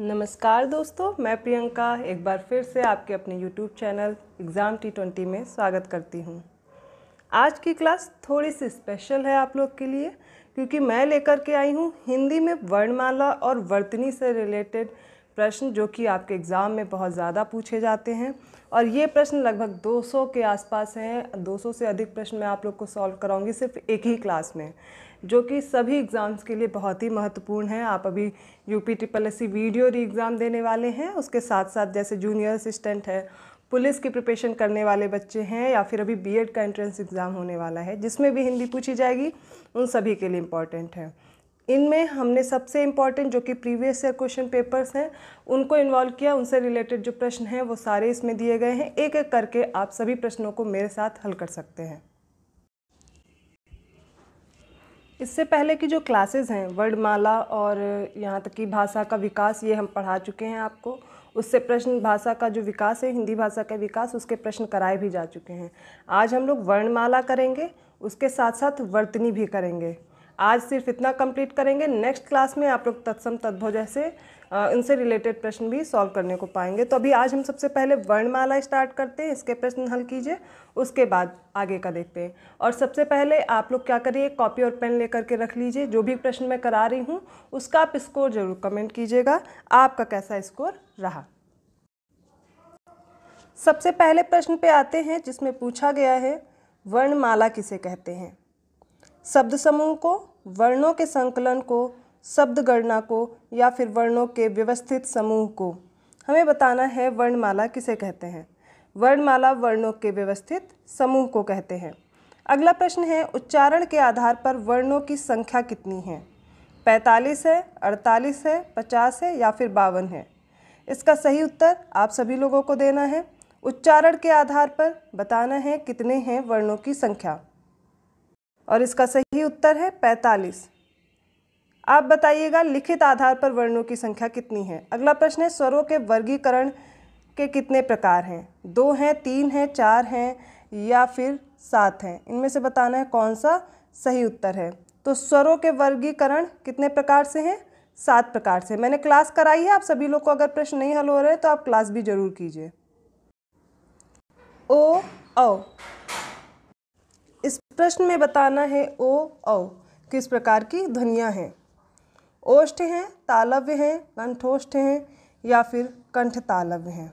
नमस्कार दोस्तों मैं प्रियंका एक बार फिर से आपके अपने YouTube channel exam T twenty में स्वागत करती हूँ आज की क्लास थोड़ी सी स्पेशल है आप लोग के लिए क्योंकि मैं लेकर के आई हूँ हिंदी में वर्णमाला और वर्तनी से रिलेटेड प्रश्न जो कि आपके एग्ज़ाम में बहुत ज़्यादा पूछे जाते हैं और ये प्रश्न लगभग 200 के आसपास हैं 200 से अधिक प्रश्न मैं आप लोग को सॉल्व कराऊंगी सिर्फ एक ही क्लास में जो कि सभी एग्ज़ाम्स के लिए बहुत ही महत्वपूर्ण है आप अभी U P triple S C VDO re exam देने वाले हैं उसके साथ साथ जैसे जूनियर असिस्टेंट है पुलिस की प्रिपरेशन करने वाले बच्चे हैं या फिर अभी बीएड का एंट्रेंस एग्ज़ाम होने वाला है जिसमें भी हिंदी पूछी जाएगी उन सभी के लिए इम्पॉर्टेंट है इनमें हमने सबसे इम्पॉर्टेंट जो कि प्रीवियस ईयर क्वेश्चन पेपर्स हैं उनको इन्वॉल्व किया उनसे रिलेटेड जो प्रश्न हैं वो सारे इसमें दिए गए हैं एक एक करके आप सभी प्रश्नों को मेरे साथ हल कर सकते हैं इससे पहले की जो क्लासेस हैं वर्णमाला और यहाँ तक कि भाषा का विकास ये हम पढ़ा चुके हैं आपको उससे प्रश्न भाषा का जो विकास है हिंदी भाषा का विकास उसके प्रश्न कराए भी जा चुके हैं आज हम लोग वर्णमाला करेंगे उसके साथ साथ वर्तनी भी करेंगे आज सिर्फ इतना कंप्लीट करेंगे नेक्स्ट क्लास में आप लोग तत्सम तद्भव जैसे इनसे रिलेटेड प्रश्न भी सॉल्व करने को पाएंगे तो अभी आज हम सबसे पहले वर्णमाला स्टार्ट करते हैं इसके प्रश्न हल कीजिए उसके बाद आगे का देखते हैं और सबसे पहले आप लोग क्या करिए कॉपी और पेन लेकर के रख लीजिए जो भी प्रश्न मैं करा रही हूँ उसका आप स्कोर ज़रूर कमेंट कीजिएगा आपका कैसा स्कोर रहा सबसे पहले प्रश्न पे आते हैं जिसमें पूछा गया है वर्णमाला किसे कहते हैं शब्द समूह को वर्णों के संकलन को शब्द गणना को या फिर वर्णों के व्यवस्थित समूह को हमें बताना है वर्णमाला किसे कहते हैं वर्णमाला वर्णों के व्यवस्थित समूह को कहते हैं अगला प्रश्न है उच्चारण के आधार पर वर्णों की संख्या कितनी है पैंतालीस है अड़तालीस है पचास है या फिर बावन है इसका सही उत्तर आप सभी लोगों को देना है उच्चारण के आधार पर बताना है कितने हैं वर्णों की संख्या और इसका सही उत्तर है पैंतालीस आप बताइएगा लिखित आधार पर वर्णों की संख्या कितनी है अगला प्रश्न है स्वरों के वर्गीकरण के कितने प्रकार हैं दो हैं तीन हैं चार हैं या फिर सात हैं इनमें से बताना है कौन सा सही उत्तर है तो स्वरों के वर्गीकरण कितने प्रकार से हैं सात प्रकार से मैंने क्लास कराई है आप सभी लोग को अगर प्रश्न नहीं हल हो रहे तो आप क्लास भी जरूर कीजिए ओ औ इस प्रश्न में बताना है ओ औ किस प्रकार की ध्वनियाँ हैं ओष्ठ हैं तालव्य हैं कंठोष्ठ हैं या फिर कंठ तालव्य हैं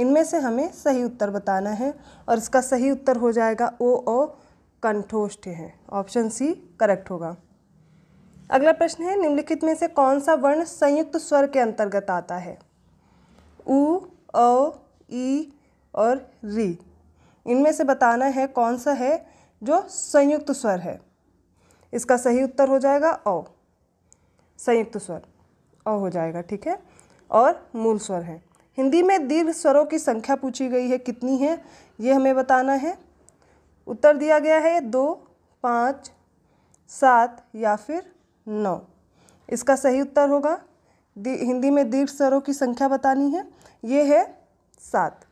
इनमें से हमें सही उत्तर बताना है और इसका सही उत्तर हो जाएगा ओ ओ कंठोष्ठ है ऑप्शन सी करेक्ट होगा अगला प्रश्न है निम्नलिखित में से कौन सा वर्ण संयुक्त स्वर के अंतर्गत आता है उ ओ ई और री इनमें से बताना है कौन सा है जो संयुक्त स्वर है इसका सही उत्तर हो जाएगा ओ संयुक्त स्वर अ हो जाएगा ठीक है और मूल स्वर है हिंदी में दीर्घ स्वरों की संख्या पूछी गई है कितनी है ये हमें बताना है उत्तर दिया गया है दो पाँच सात या फिर नौ इसका सही उत्तर होगा हिंदी में दीर्घ स्वरों की संख्या बतानी है ये है सात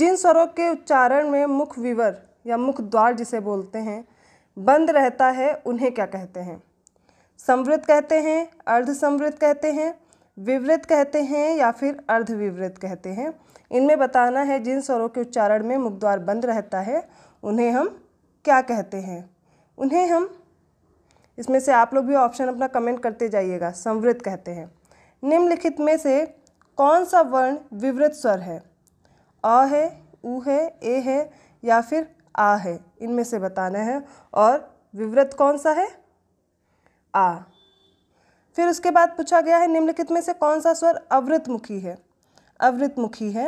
जिन स्वरों के उच्चारण में मुख विवर या मुख द्वार जिसे बोलते हैं बंद रहता है उन्हें क्या कहते हैं समृद्ध कहते हैं अर्ध संवृत कहते हैं विवृत कहते हैं या फिर अर्धविवृत कहते हैं इनमें बताना है जिन स्वरों के उच्चारण में मुखद्वार बंद रहता है उन्हें हम क्या कहते हैं उन्हें हम इसमें से आप लोग भी ऑप्शन अपना कमेंट करते जाइएगा संवृत कहते हैं निम्नलिखित में से कौन सा वर्ण विवृत स्वर है अ है ऊ है ए है या फिर आ है इनमें से बताना है और विव्रत कौन सा है आ फिर उसके बाद पूछा गया है निम्नलिखित में से कौन सा स्वर अवृतमुखी है अवृतमुखी है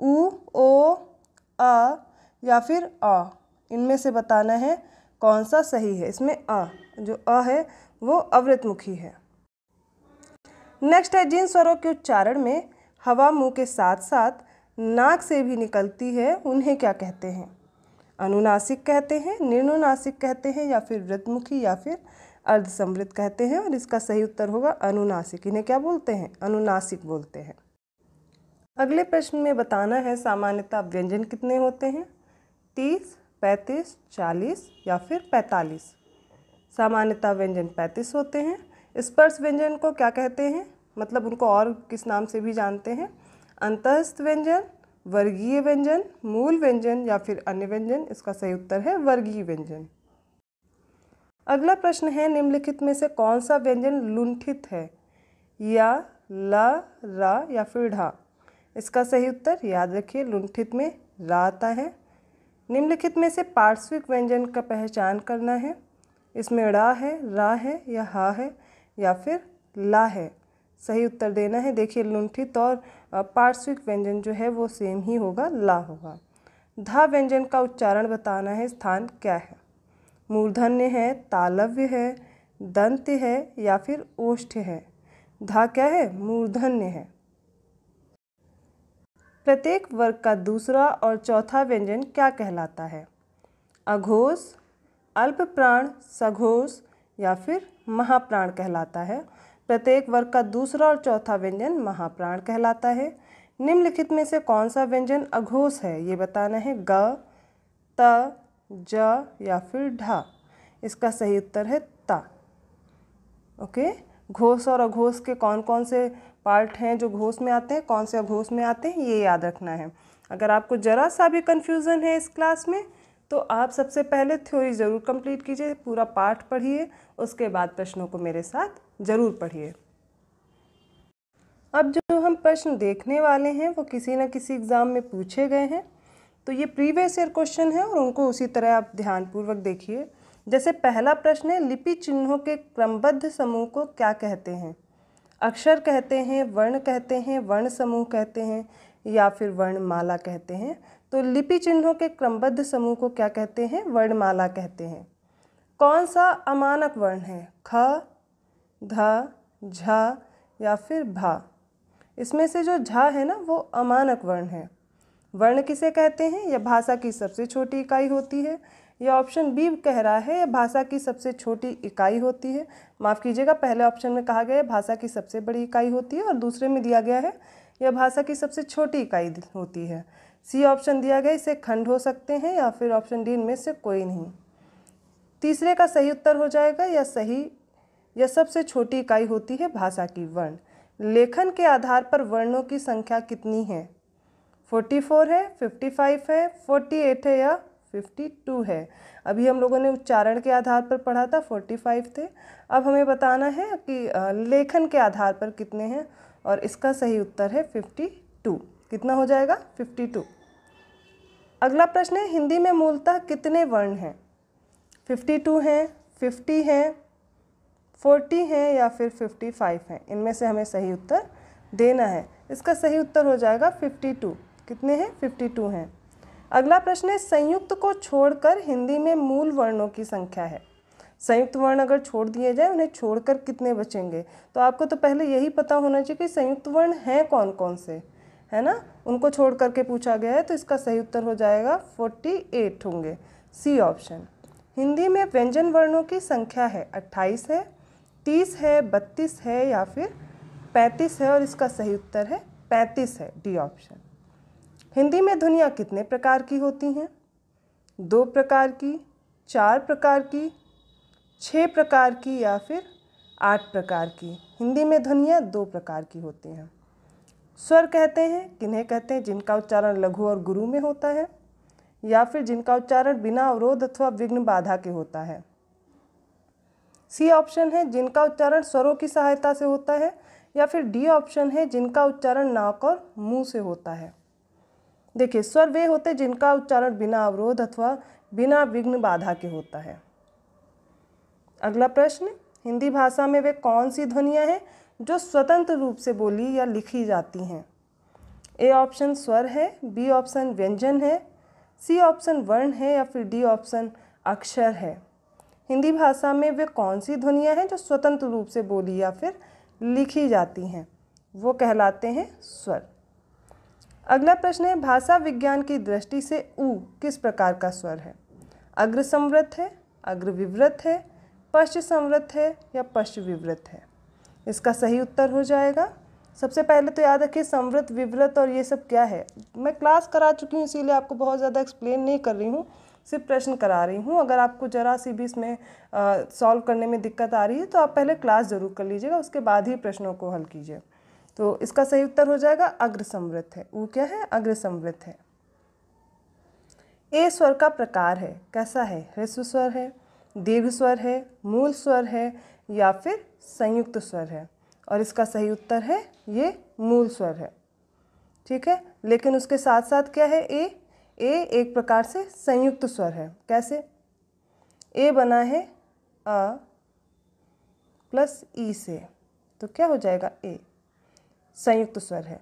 उ ओ अ या फिर अ इनमें से बताना है कौन सा सही है इसमें अ जो अ है वो अवृतमुखी है नेक्स्ट है जिन स्वरों के उच्चारण में हवा मुंह के साथ साथ नाक से भी निकलती है उन्हें क्या कहते हैं अनुनासिक कहते हैं निर्नुनासिक कहते हैं या फिर व्रतमुखी या फिर अर्धसमृत कहते हैं और इसका सही उत्तर होगा अनुनासिक इन्हें क्या बोलते हैं अनुनासिक बोलते हैं अगले प्रश्न में बताना है सामान्यतः व्यंजन कितने होते हैं तीस पैंतीस चालीस या फिर पैंतालीस सामान्यतः व्यंजन पैंतीस होते हैं स्पर्श व्यंजन को क्या कहते हैं मतलब उनको और किस नाम से भी जानते हैं अंतस्थ व्यंजन वर्गीय व्यंजन मूल व्यंजन या फिर अन्य व्यंजन इसका सही उत्तर है वर्गीय व्यंजन अगला प्रश्न है निम्नलिखित में से कौन सा व्यंजन लुंठित है या ल रा या फिर ढा इसका सही उत्तर याद रखिए लुंठित में रा आता है निम्नलिखित में से पार्श्विक व्यंजन का पहचान करना है इसमें ड़ा है रा है या हा है या फिर ला है सही उत्तर देना है देखिए लुंठित और पार्श्विक व्यंजन जो है वो सेम ही होगा ला होगा धा व्यंजन का उच्चारण बताना है स्थान क्या है मूर्धन्य है तालव्य है दंत है या फिर ओष्ठ है धा क्या है मूर्धन्य है प्रत्येक वर्ग का दूसरा और चौथा व्यंजन क्या कहलाता है अघोष अल्प प्राण सघोष या फिर महाप्राण कहलाता है प्रत्येक वर्ग का दूसरा और चौथा व्यंजन महाप्राण कहलाता है निम्नलिखित में से कौन सा व्यंजन अघोष है ये बताना है ग त ज या फिर ढा इसका सही उत्तर है ता ओके घोष और अघोष के कौन कौन से पार्ट हैं जो घोष में आते हैं कौन से अघोष में आते हैं ये याद रखना है अगर आपको ज़रा सा भी कन्फ्यूज़न है इस क्लास में तो आप सबसे पहले थ्योरी ज़रूर कंप्लीट कीजिए पूरा पाठ पढ़िए उसके बाद प्रश्नों को मेरे साथ ज़रूर पढ़िए अब जो हम प्रश्न देखने वाले हैं वो किसी न किसी एग्ज़ाम में पूछे गए हैं तो ये प्रीवियस ईयर क्वेश्चन है और उनको उसी तरह आप ध्यानपूर्वक देखिए जैसे पहला प्रश्न है लिपि चिन्हों के क्रमबद्ध समूह को क्या कहते हैं अक्षर कहते हैं वर्ण कहते हैं वर्ण समूह कहते हैं या फिर वर्णमाला कहते हैं तो लिपि चिन्हों के क्रमबद्ध समूह को क्या कहते हैं वर्णमाला कहते हैं कौन सा अमानक वर्ण है ख धा झा या फिर भा इसमें से जो झा है ना वो अमानक वर्ण है वर्ण किसे कहते हैं यह भाषा की सबसे छोटी इकाई होती है यह ऑप्शन बी कह रहा है यह भाषा की सबसे छोटी इकाई होती है माफ़ कीजिएगा पहले ऑप्शन में कहा गया है भाषा की सबसे बड़ी इकाई होती है और दूसरे में दिया गया है यह भाषा की सबसे छोटी इकाई होती है सी ऑप्शन दिया गया इसे खंड हो सकते हैं या फिर ऑप्शन डी इनमें से कोई नहीं तीसरे का सही उत्तर हो जाएगा या सही यह सबसे छोटी इकाई होती है भाषा की वर्ण लेखन के आधार पर वर्णों की संख्या कितनी है 44 है 55 है 48 है या 52 है अभी हम लोगों ने उच्चारण के आधार पर पढ़ा था 45 थे अब हमें बताना है कि लेखन के आधार पर कितने हैं और इसका सही उत्तर है 52 कितना हो जाएगा 52 अगला प्रश्न है हिंदी में मूलतः कितने वर्ण हैं 52 हैं 50 हैं फोर्टी है या फिर फिफ्टी फाइव है इनमें से हमें सही उत्तर देना है इसका सही उत्तर हो जाएगा फिफ्टी टू कितने हैं फिफ्टी टू हैं अगला प्रश्न है संयुक्त को छोड़कर हिंदी में मूल वर्णों की संख्या है संयुक्त वर्ण अगर छोड़ दिए जाए उन्हें छोड़कर कितने बचेंगे तो आपको तो पहले यही पता होना चाहिए कि संयुक्त वर्ण हैं कौन कौन से है ना उनको छोड़ करके पूछा गया है तो इसका सही उत्तर हो जाएगा फोर्टी एट होंगे सी ऑप्शन हिंदी में व्यंजन वर्णों की संख्या है अट्ठाईस है तीस है बत्तीस है या फिर पैंतीस है और इसका सही उत्तर है पैंतीस है डी ऑप्शन हिंदी में ध्वनियाँ कितने प्रकार की होती हैं दो प्रकार की चार प्रकार की छः प्रकार की या फिर आठ प्रकार की हिंदी में ध्वनियाँ दो प्रकार की होती हैं स्वर कहते हैं किन्हें कहते हैं जिनका उच्चारण लघु और गुरु में होता है या फिर जिनका उच्चारण बिना अवरोध अथवा विघ्न बाधा के होता है सी ऑप्शन है जिनका उच्चारण स्वरों की सहायता से होता है या फिर डी ऑप्शन है जिनका उच्चारण नाक और मुंह से होता है देखिए स्वर वे होते हैं जिनका उच्चारण बिना अवरोध अथवा बिना विघ्न बाधा के होता है अगला प्रश्न हिंदी भाषा में वे कौन सी ध्वनियाँ हैं जो स्वतंत्र रूप से बोली या लिखी जाती हैं ए ऑप्शन स्वर है बी ऑप्शन व्यंजन है सी ऑप्शन वर्ण है या फिर डी ऑप्शन अक्षर है हिंदी भाषा में वे कौन सी ध्वनियाँ हैं जो स्वतंत्र रूप से बोली या फिर लिखी जाती हैं वो कहलाते हैं स्वर अगला प्रश्न है भाषा विज्ञान की दृष्टि से ऊ किस प्रकार का स्वर है अग्र संवृत है अग्र विवृत है पश्च संवृत है या पश्च विवृत है इसका सही उत्तर हो जाएगा सबसे पहले तो याद रखिए संवृत विवृत और ये सब क्या है मैं क्लास करा चुकी हूँ इसीलिए आपको बहुत ज़्यादा एक्सप्लेन नहीं कर रही हूँ सिर्फ प्रश्न करा रही हूँ अगर आपको ज़रा सी भी इसमें सॉल्व करने में दिक्कत आ रही है तो आप पहले क्लास ज़रूर कर लीजिएगा उसके बाद ही प्रश्नों को हल कीजिए तो इसका सही उत्तर हो जाएगा अग्रसंवृत्त है वो क्या है अग्रसंवृत्त है ए स्वर का प्रकार है कैसा है ह्रस्व स्वर है दीर्घ स्वर है मूल स्वर है या फिर संयुक्त स्वर है और इसका सही उत्तर है ये मूल स्वर है ठीक है लेकिन उसके साथ साथ क्या है ए ए एक प्रकार से संयुक्त स्वर है कैसे ए बना है अ प्लस ई से तो क्या हो जाएगा ए संयुक्त स्वर है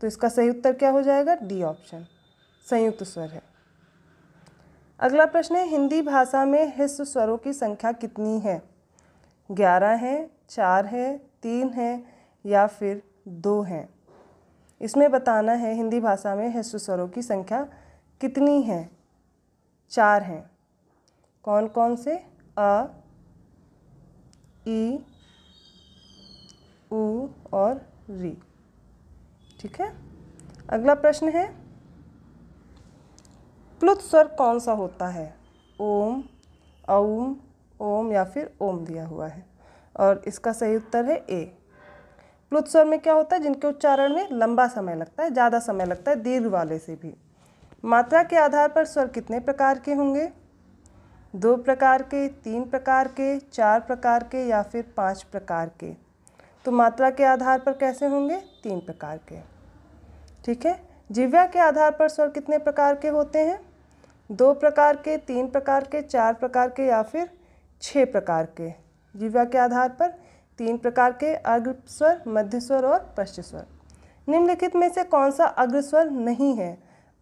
तो इसका सही उत्तर क्या हो जाएगा डी ऑप्शन संयुक्त स्वर है अगला प्रश्न है हिंदी भाषा में हिस्स स्वरों की संख्या कितनी है ग्यारह है चार है तीन है या फिर दो हैं इसमें बताना है हिंदी भाषा में हिस्स स्वरों की संख्या कितनी हैं चार हैं कौन कौन से अ ई उ और री ठीक है अगला प्रश्न है प्लुत स्वर कौन सा होता है ओम ओम ओम या फिर ओम दिया हुआ है और इसका सही उत्तर है ए प्लुत स्वर में क्या होता है जिनके उच्चारण में लंबा समय लगता है ज़्यादा समय लगता है दीर्घ वाले से भी मात्रा के आधार पर स्वर कितने प्रकार के होंगे दो प्रकार के तीन प्रकार के चार प्रकार के या फिर पांच प्रकार के तो मात्रा के आधार पर कैसे होंगे तीन प्रकार के ठीक है जिव्या के आधार पर स्वर कितने प्रकार के होते हैं दो प्रकार के तीन प्रकार के चार प्रकार के या फिर छः प्रकार के जिव्या के आधार पर तीन प्रकार के अग्रस्वर स्वर मध्य स्वर और पश्च स्वर निम्नलिखित में से कौन सा अग्र स्वर नहीं है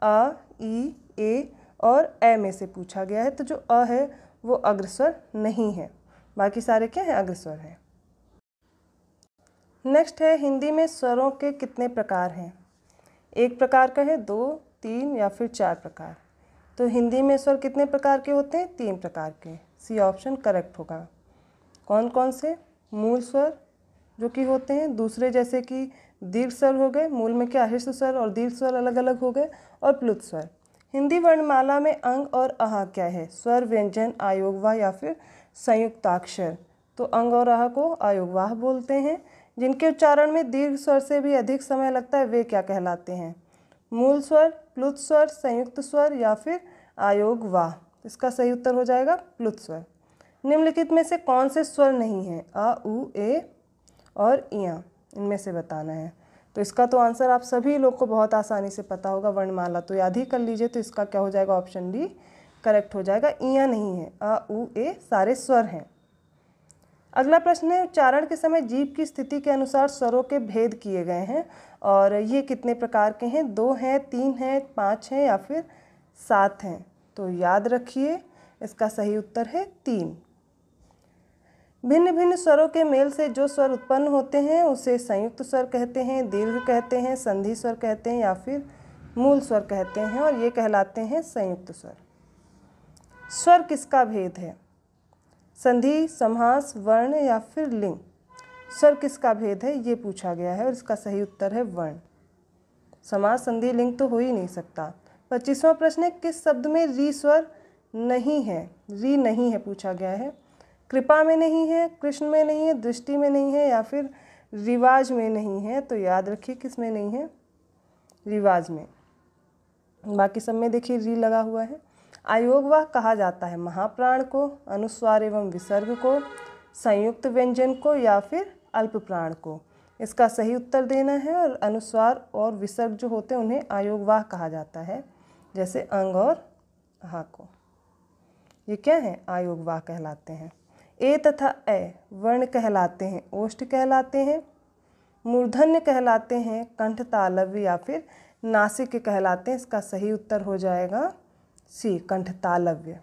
अ ई ए और ए में से पूछा गया है तो जो अ है वो अग्रस्वर नहीं है बाकी सारे क्या हैं अग्रस्वर हैं नेक्स्ट है हिंदी में स्वरों के कितने प्रकार हैं एक प्रकार का है दो तीन या फिर चार प्रकार तो हिंदी में स्वर कितने प्रकार के होते हैं तीन प्रकार के सी ऑप्शन करेक्ट होगा कौन कौन से मूल स्वर जो कि होते हैं दूसरे जैसे कि दीर्घ स्वर हो गए मूल में क्या हृस्व स्वर और दीर्घ स्वर अलग अलग हो गए और प्लुत स्वर हिंदी वर्णमाला में अंग और अह क्या है स्वर व्यंजन आयोगवाह या फिर संयुक्ताक्षर तो अंग और अह को आयोगवाह बोलते हैं जिनके उच्चारण में दीर्घ स्वर से भी अधिक समय लगता है वे क्या कहलाते हैं मूल स्वर प्लुत स्वर संयुक्त स्वर या फिर आयोगवाह इसका सही उत्तर हो जाएगा प्लुत स्वर निम्नलिखित में से कौन से स्वर नहीं हैं आ उ ए और इया इनमें से बताना है तो इसका तो आंसर आप सभी लोग को बहुत आसानी से पता होगा वर्णमाला तो याद ही कर लीजिए तो इसका क्या हो जाएगा ऑप्शन डी करेक्ट हो जाएगा इया नहीं है अ उ ए सारे स्वर हैं अगला प्रश्न है उच्चारण के समय जीव की स्थिति के अनुसार स्वरों के भेद किए गए हैं और ये कितने प्रकार के हैं दो हैं तीन हैं पाँच हैं या फिर सात हैं तो याद रखिए इसका सही उत्तर है तीन भिन्न भिन्न स्वरों के मेल से जो स्वर उत्पन्न होते हैं उसे संयुक्त स्वर कहते हैं दीर्घ कहते हैं संधि स्वर कहते हैं या फिर मूल स्वर कहते हैं और ये कहलाते हैं संयुक्त स्वर स्वर किसका भेद है संधि समास वर्ण या फिर लिंग स्वर किसका भेद है ये पूछा गया है और इसका सही उत्तर है वर्ण समास संधि लिंग तो हो ही नहीं सकता पच्चीसवां प्रश्न है किस शब्द में री स्वर नहीं है री नहीं है पूछा गया है कृपा में नहीं है कृष्ण में नहीं है दृष्टि में नहीं है या फिर रिवाज में नहीं है तो याद रखिए किस में नहीं है रिवाज में बाकी सब में देखिए री लगा हुआ है आयोग वह कहा जाता है महाप्राण को अनुस्वार एवं विसर्ग को संयुक्त व्यंजन को या फिर अल्प प्राण को इसका सही उत्तर देना है और अनुस्वार और विसर्ग जो होते हैं उन्हें आयोगवाह कहा जाता है जैसे अंग और हा को ये क्या है आयोगवाह कहलाते हैं ए तथा ए वर्ण कहलाते हैं ओष्ठ कहलाते हैं मूर्धन्य कहलाते हैं कंठ तालव्य या फिर नासिक कहलाते हैं इसका सही उत्तर हो जाएगा सी कंठ तालव्य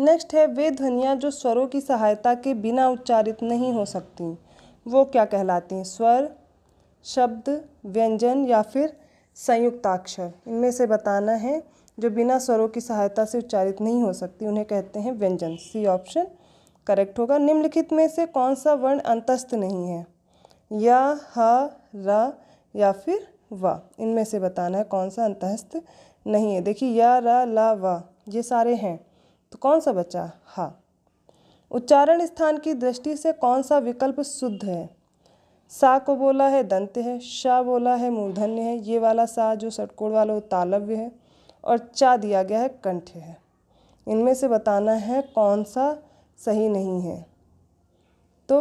नेक्स्ट है वे ध्वनियाँ जो स्वरों की सहायता के बिना उच्चारित नहीं हो सकती वो क्या कहलाती हैं स्वर शब्द व्यंजन या फिर संयुक्ताक्षर इनमें से बताना है जो बिना स्वरों की सहायता से उच्चारित नहीं हो सकती उन्हें कहते हैं व्यंजन सी ऑप्शन करेक्ट होगा निम्नलिखित में से कौन सा वर्ण अंतस्थ नहीं है या ह र या फिर व इनमें से बताना है कौन सा अंतस्थ नहीं है देखिए या र ला व ये सारे हैं तो कौन सा बचा हा उच्चारण स्थान की दृष्टि से कौन सा विकल्प शुद्ध है सा को बोला है दंत है शा बोला है मूर्धन्य है ये वाला सा जो षटकोण वाला वो तालव्य है और चा दिया गया है कंठ है इनमें से बताना है कौन सा सही नहीं है तो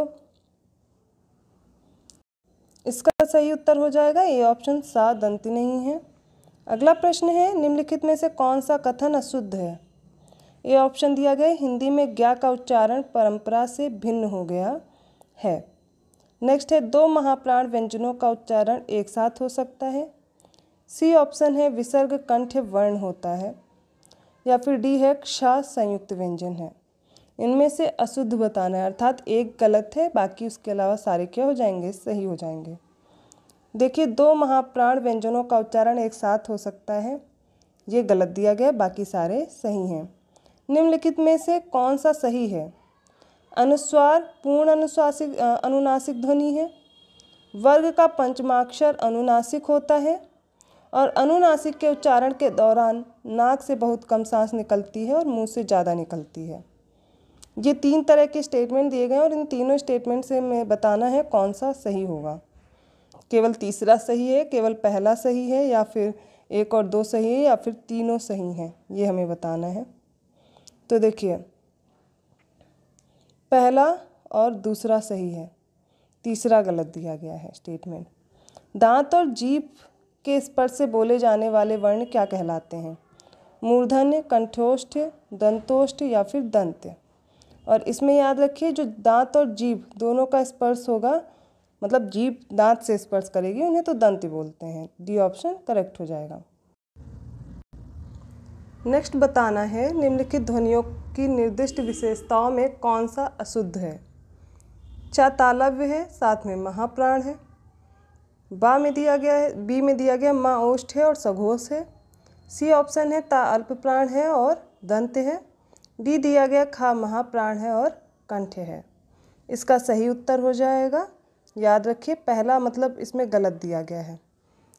इसका सही उत्तर हो जाएगा ये ऑप्शन सा दंति नहीं है अगला प्रश्न है निम्नलिखित में से कौन सा कथन अशुद्ध है ये ऑप्शन दिया गया हिंदी में ज्ञा का उच्चारण परंपरा से भिन्न हो गया है नेक्स्ट है दो महाप्राण व्यंजनों का उच्चारण एक साथ हो सकता है सी ऑप्शन है विसर्ग कंठ वर्ण होता है या फिर डी है क्षा संयुक्त व्यंजन है इनमें से अशुद्ध बताना है अर्थात एक गलत है बाकी उसके अलावा सारे क्या हो जाएंगे सही हो जाएंगे देखिए दो महाप्राण व्यंजनों का उच्चारण एक साथ हो सकता है ये गलत दिया गया बाकी सारे सही हैं निम्नलिखित में से कौन सा सही है अनुस्वार पूर्ण अनुशासिक अनुनासिक ध्वनि है वर्ग का पंचमाक्षर अनुनासिक होता है और अनुनासिक के उच्चारण के दौरान नाक से बहुत कम सांस निकलती है और मुंह से ज़्यादा निकलती है ये तीन तरह के स्टेटमेंट दिए गए हैं और इन तीनों स्टेटमेंट से मैं बताना है कौन सा सही होगा केवल तीसरा सही है केवल पहला सही है या फिर एक और दो सही है या फिर तीनों सही हैं ये हमें बताना है तो देखिए पहला और दूसरा सही है तीसरा गलत दिया गया है स्टेटमेंट दांत और जीप के स्पर्श से बोले जाने वाले वर्ण क्या कहलाते हैं मूर्धन्य कंठोष्ठ दंतोष्ठ या फिर दंत और इसमें याद रखिए जो दांत और जीभ दोनों का स्पर्श होगा मतलब जीभ दांत से स्पर्श करेगी उन्हें तो दंत बोलते हैं डी ऑप्शन करेक्ट हो जाएगा नेक्स्ट बताना है निम्नलिखित ध्वनियों की निर्दिष्ट विशेषताओं में कौन सा अशुद्ध है चातालव्य है साथ में महाप्राण है बा में दिया गया है बी में दिया गया माँ ओष्ठ है और सघोष है सी ऑप्शन है ता अल्प प्राण है और दंत है डी दिया गया खा महाप्राण है और कंठ है इसका सही उत्तर हो जाएगा याद रखिए पहला मतलब इसमें गलत दिया गया है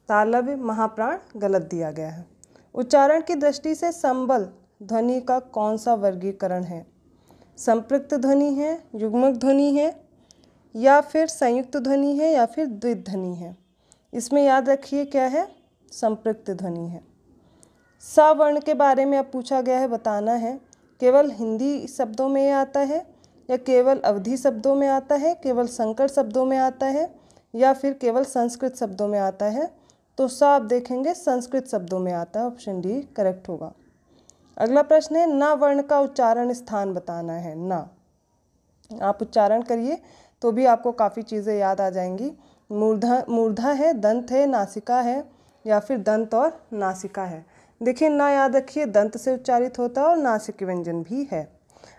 तालव्य महाप्राण गलत दिया गया है उच्चारण की दृष्टि से संबल ध्वनि का कौन सा वर्गीकरण है संपृक्त ध्वनि है युग्मक ध्वनि है या फिर संयुक्त ध्वनि है या फिर द्विध्वनि है इसमें याद रखिए क्या है संपृक्त ध्वनि है वर्ण के बारे में अब पूछा गया है बताना है केवल हिंदी शब्दों में आता है या केवल अवधि शब्दों में आता है केवल संकट शब्दों में आता है या फिर केवल संस्कृत शब्दों में आता है तो सा आप देखेंगे संस्कृत शब्दों में आता है ऑप्शन डी करेक्ट होगा अगला प्रश्न है ना वर्ण का उच्चारण स्थान बताना है ना आप उच्चारण करिए तो भी आपको काफ़ी चीज़ें याद आ जाएंगी मूर्धा मूर्धा है दंत है नासिका है या फिर दंत और नासिका है देखिए ना याद रखिए दंत से उच्चारित होता है और नासिक व्यंजन भी है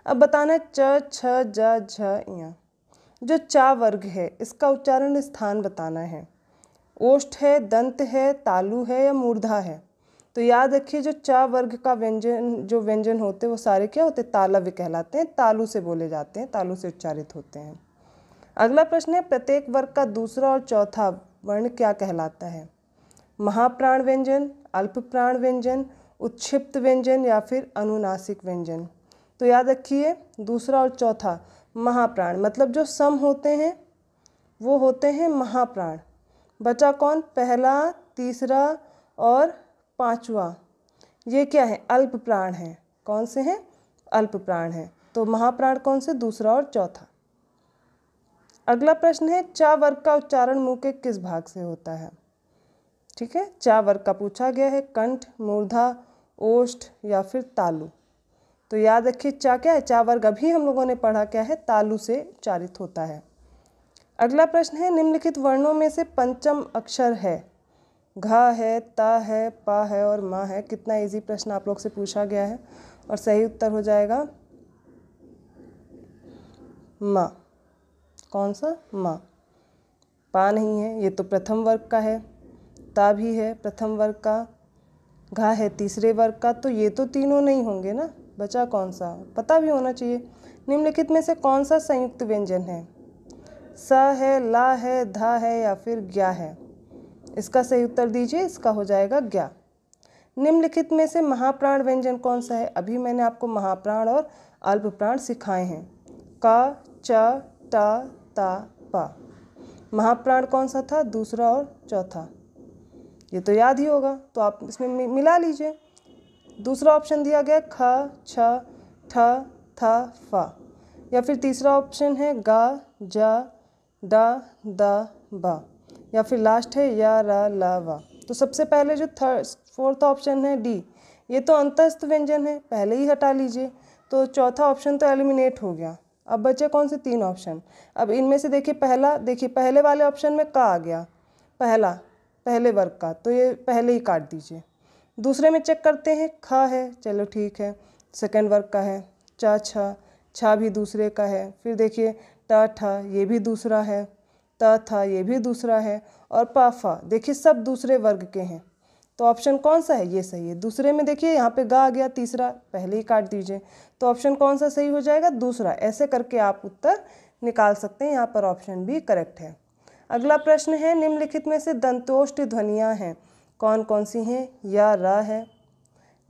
अब बताना च छ ज झ या जो चा वर्ग है इसका उच्चारण स्थान बताना है ओष्ठ है दंत है तालु है या मूर्धा है तो याद रखिए जो चा वर्ग का व्यंजन जो व्यंजन होते हैं वो सारे क्या होते तालव्य कहलाते हैं तालु से बोले जाते हैं तालु से उच्चारित होते हैं अगला प्रश्न है प्रत्येक वर्ग का दूसरा और चौथा वर्ण क्या कहलाता है महाप्राण व्यंजन अल्प प्राण व्यंजन उत्क्षिप्त व्यंजन या फिर अनुनासिक व्यंजन तो याद रखिए दूसरा और चौथा महाप्राण मतलब जो सम होते हैं वो होते हैं महाप्राण बचा कौन पहला तीसरा और पांचवा ये क्या है अल्प प्राण है कौन से हैं अल्प प्राण है तो महाप्राण कौन से दूसरा और चौथा अगला प्रश्न है चा वर्ग का उच्चारण मुंह के किस भाग से होता है ठीक है चा वर्ग का पूछा गया है कंठ मूर्धा ओष्ठ या फिर तालु तो याद रखिए चा क्या है चा वर्ग अभी हम लोगों ने पढ़ा क्या है तालु से उच्चारित होता है अगला प्रश्न है निम्नलिखित वर्णों में से पंचम अक्षर है घ है त है प है और माँ है कितना इजी प्रश्न आप लोग से पूछा गया है और सही उत्तर हो जाएगा माँ कौन सा माँ पा नहीं है ये तो प्रथम वर्ग का है ता भी है प्रथम वर्ग का घा है तीसरे वर्ग का तो ये तो तीनों नहीं होंगे ना बचा कौन सा पता भी होना चाहिए निम्नलिखित में से कौन सा संयुक्त व्यंजन है स है ला है धा है या फिर ज्ञा है इसका सही उत्तर दीजिए इसका हो जाएगा ज्ञा निम्नलिखित में से महाप्राण व्यंजन कौन सा है अभी मैंने आपको महाप्राण और अल्पप्राण सिखाए हैं का च ट ता पा महाप्राण कौन सा था दूसरा और चौथा ये तो याद ही होगा तो आप इसमें मिला लीजिए दूसरा ऑप्शन दिया गया ख छ ठ थ फ या फिर तीसरा ऑप्शन है गा जा डा द बा या फिर लास्ट है या रा ला वा तो सबसे पहले जो थर्ड फोर्थ ऑप्शन है डी ये तो अंतस्थ व्यंजन है पहले ही हटा लीजिए तो चौथा ऑप्शन तो एलिमिनेट हो गया अब बचे कौन से तीन ऑप्शन अब इनमें से देखिए पहला देखिए पहले वाले ऑप्शन में का आ गया पहला पहले वर्ग का तो ये पहले ही काट दीजिए दूसरे में चेक करते हैं खा है चलो ठीक है सेकेंड वर्ग का है चा छा छा भी दूसरे का है फिर देखिए टा ठा ये भी दूसरा है ता था ये भी दूसरा है और पाफा देखिए सब दूसरे वर्ग के हैं तो ऑप्शन कौन सा है ये सही है दूसरे में देखिए यहाँ पे गा आ गया तीसरा पहले ही काट दीजिए तो ऑप्शन कौन सा सही हो जाएगा दूसरा ऐसे करके आप उत्तर निकाल सकते हैं यहाँ पर ऑप्शन भी करेक्ट है अगला प्रश्न है निम्नलिखित में से दंतोष्ट ध्वनियाँ हैं कौन कौन सी हैं या रा है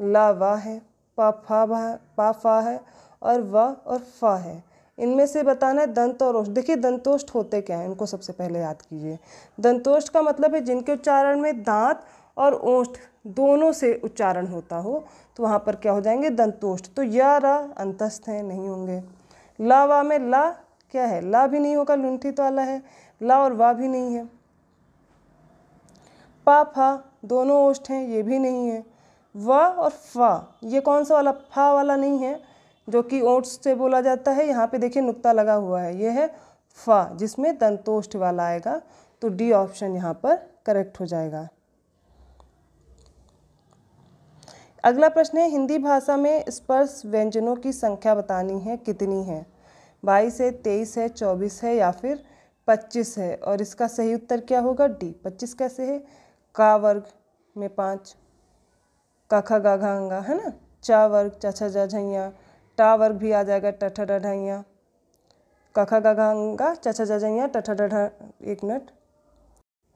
ला वाह है पा फा वा पा फा है और व और फ है इनमें से बताना है दंत और ओष्ठ देखिए दंतोष्ट होते क्या हैं इनको सबसे पहले याद कीजिए दंतोष्ट का मतलब है जिनके उच्चारण में दांत और ओष्ठ दोनों से उच्चारण होता हो तो वहाँ पर क्या हो जाएंगे दंतोष्ठ तो या रा अंतस्थ हैं नहीं होंगे ला वा में ला क्या है ला भी नहीं होगा लुंठित वाला है ला और वा भी नहीं है पा फा दोनों ओष्ठ हैं ये भी नहीं है व और फा ये कौन सा वाला फा वाला नहीं है जो कि ओठ से बोला जाता है यहाँ पे देखिए नुक्ता लगा हुआ है ये है फा जिसमें दंतोष्ठ वाला आएगा तो डी ऑप्शन यहाँ पर करेक्ट हो जाएगा अगला प्रश्न है हिंदी भाषा में स्पर्श व्यंजनों की संख्या बतानी है कितनी है बाईस है तेईस है चौबीस है या फिर पच्चीस है और इसका सही उत्तर क्या होगा डी पच्चीस कैसे है का वर्ग में पाँच काखा गाघांगा है ना चा वर्ग चाचा जा झैया टा वर्ग भी आ जाएगा टठा डढ़ैया काखा गाघांगा चाचा जा झैया टठा डढ़ा एक मिनट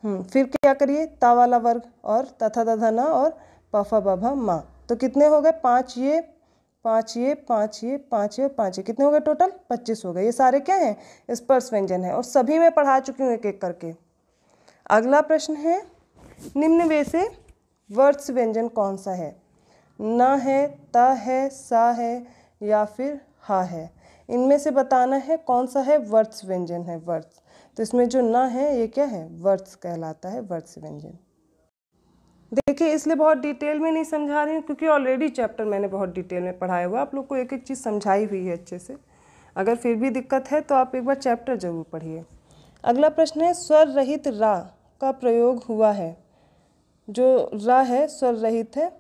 हम्म, फिर क्या करिए ता वाला वर्ग और तथा दधना और पफा बभा माँ तो कितने हो गए पाँच ये पाँच ये पाँच ये पाँच ये पाँच ये कितने हो गए टोटल पच्चीस हो गए ये सारे क्या हैं स्पर्श व्यंजन है और सभी मैं पढ़ा चुकी हूँ एक एक करके अगला प्रश्न है निम्न वे से वर्ष व्यंजन कौन सा है न है त है सा है या फिर हा है इनमें से बताना है कौन सा है वर्ष व्यंजन है वर्ष तो इसमें जो न है ये क्या है वर्ष कहलाता है वर्ष व्यंजन देखिए इसलिए बहुत डिटेल में नहीं समझा रही हूँ क्योंकि ऑलरेडी चैप्टर मैंने बहुत डिटेल में पढ़ाया हुआ आप लोग को एक एक चीज़ समझाई हुई है अच्छे से अगर फिर भी दिक्कत है तो आप एक बार चैप्टर जरूर पढ़िए अगला प्रश्न है स्वर रहित रा का प्रयोग हुआ है जो रा है स्वर रहित है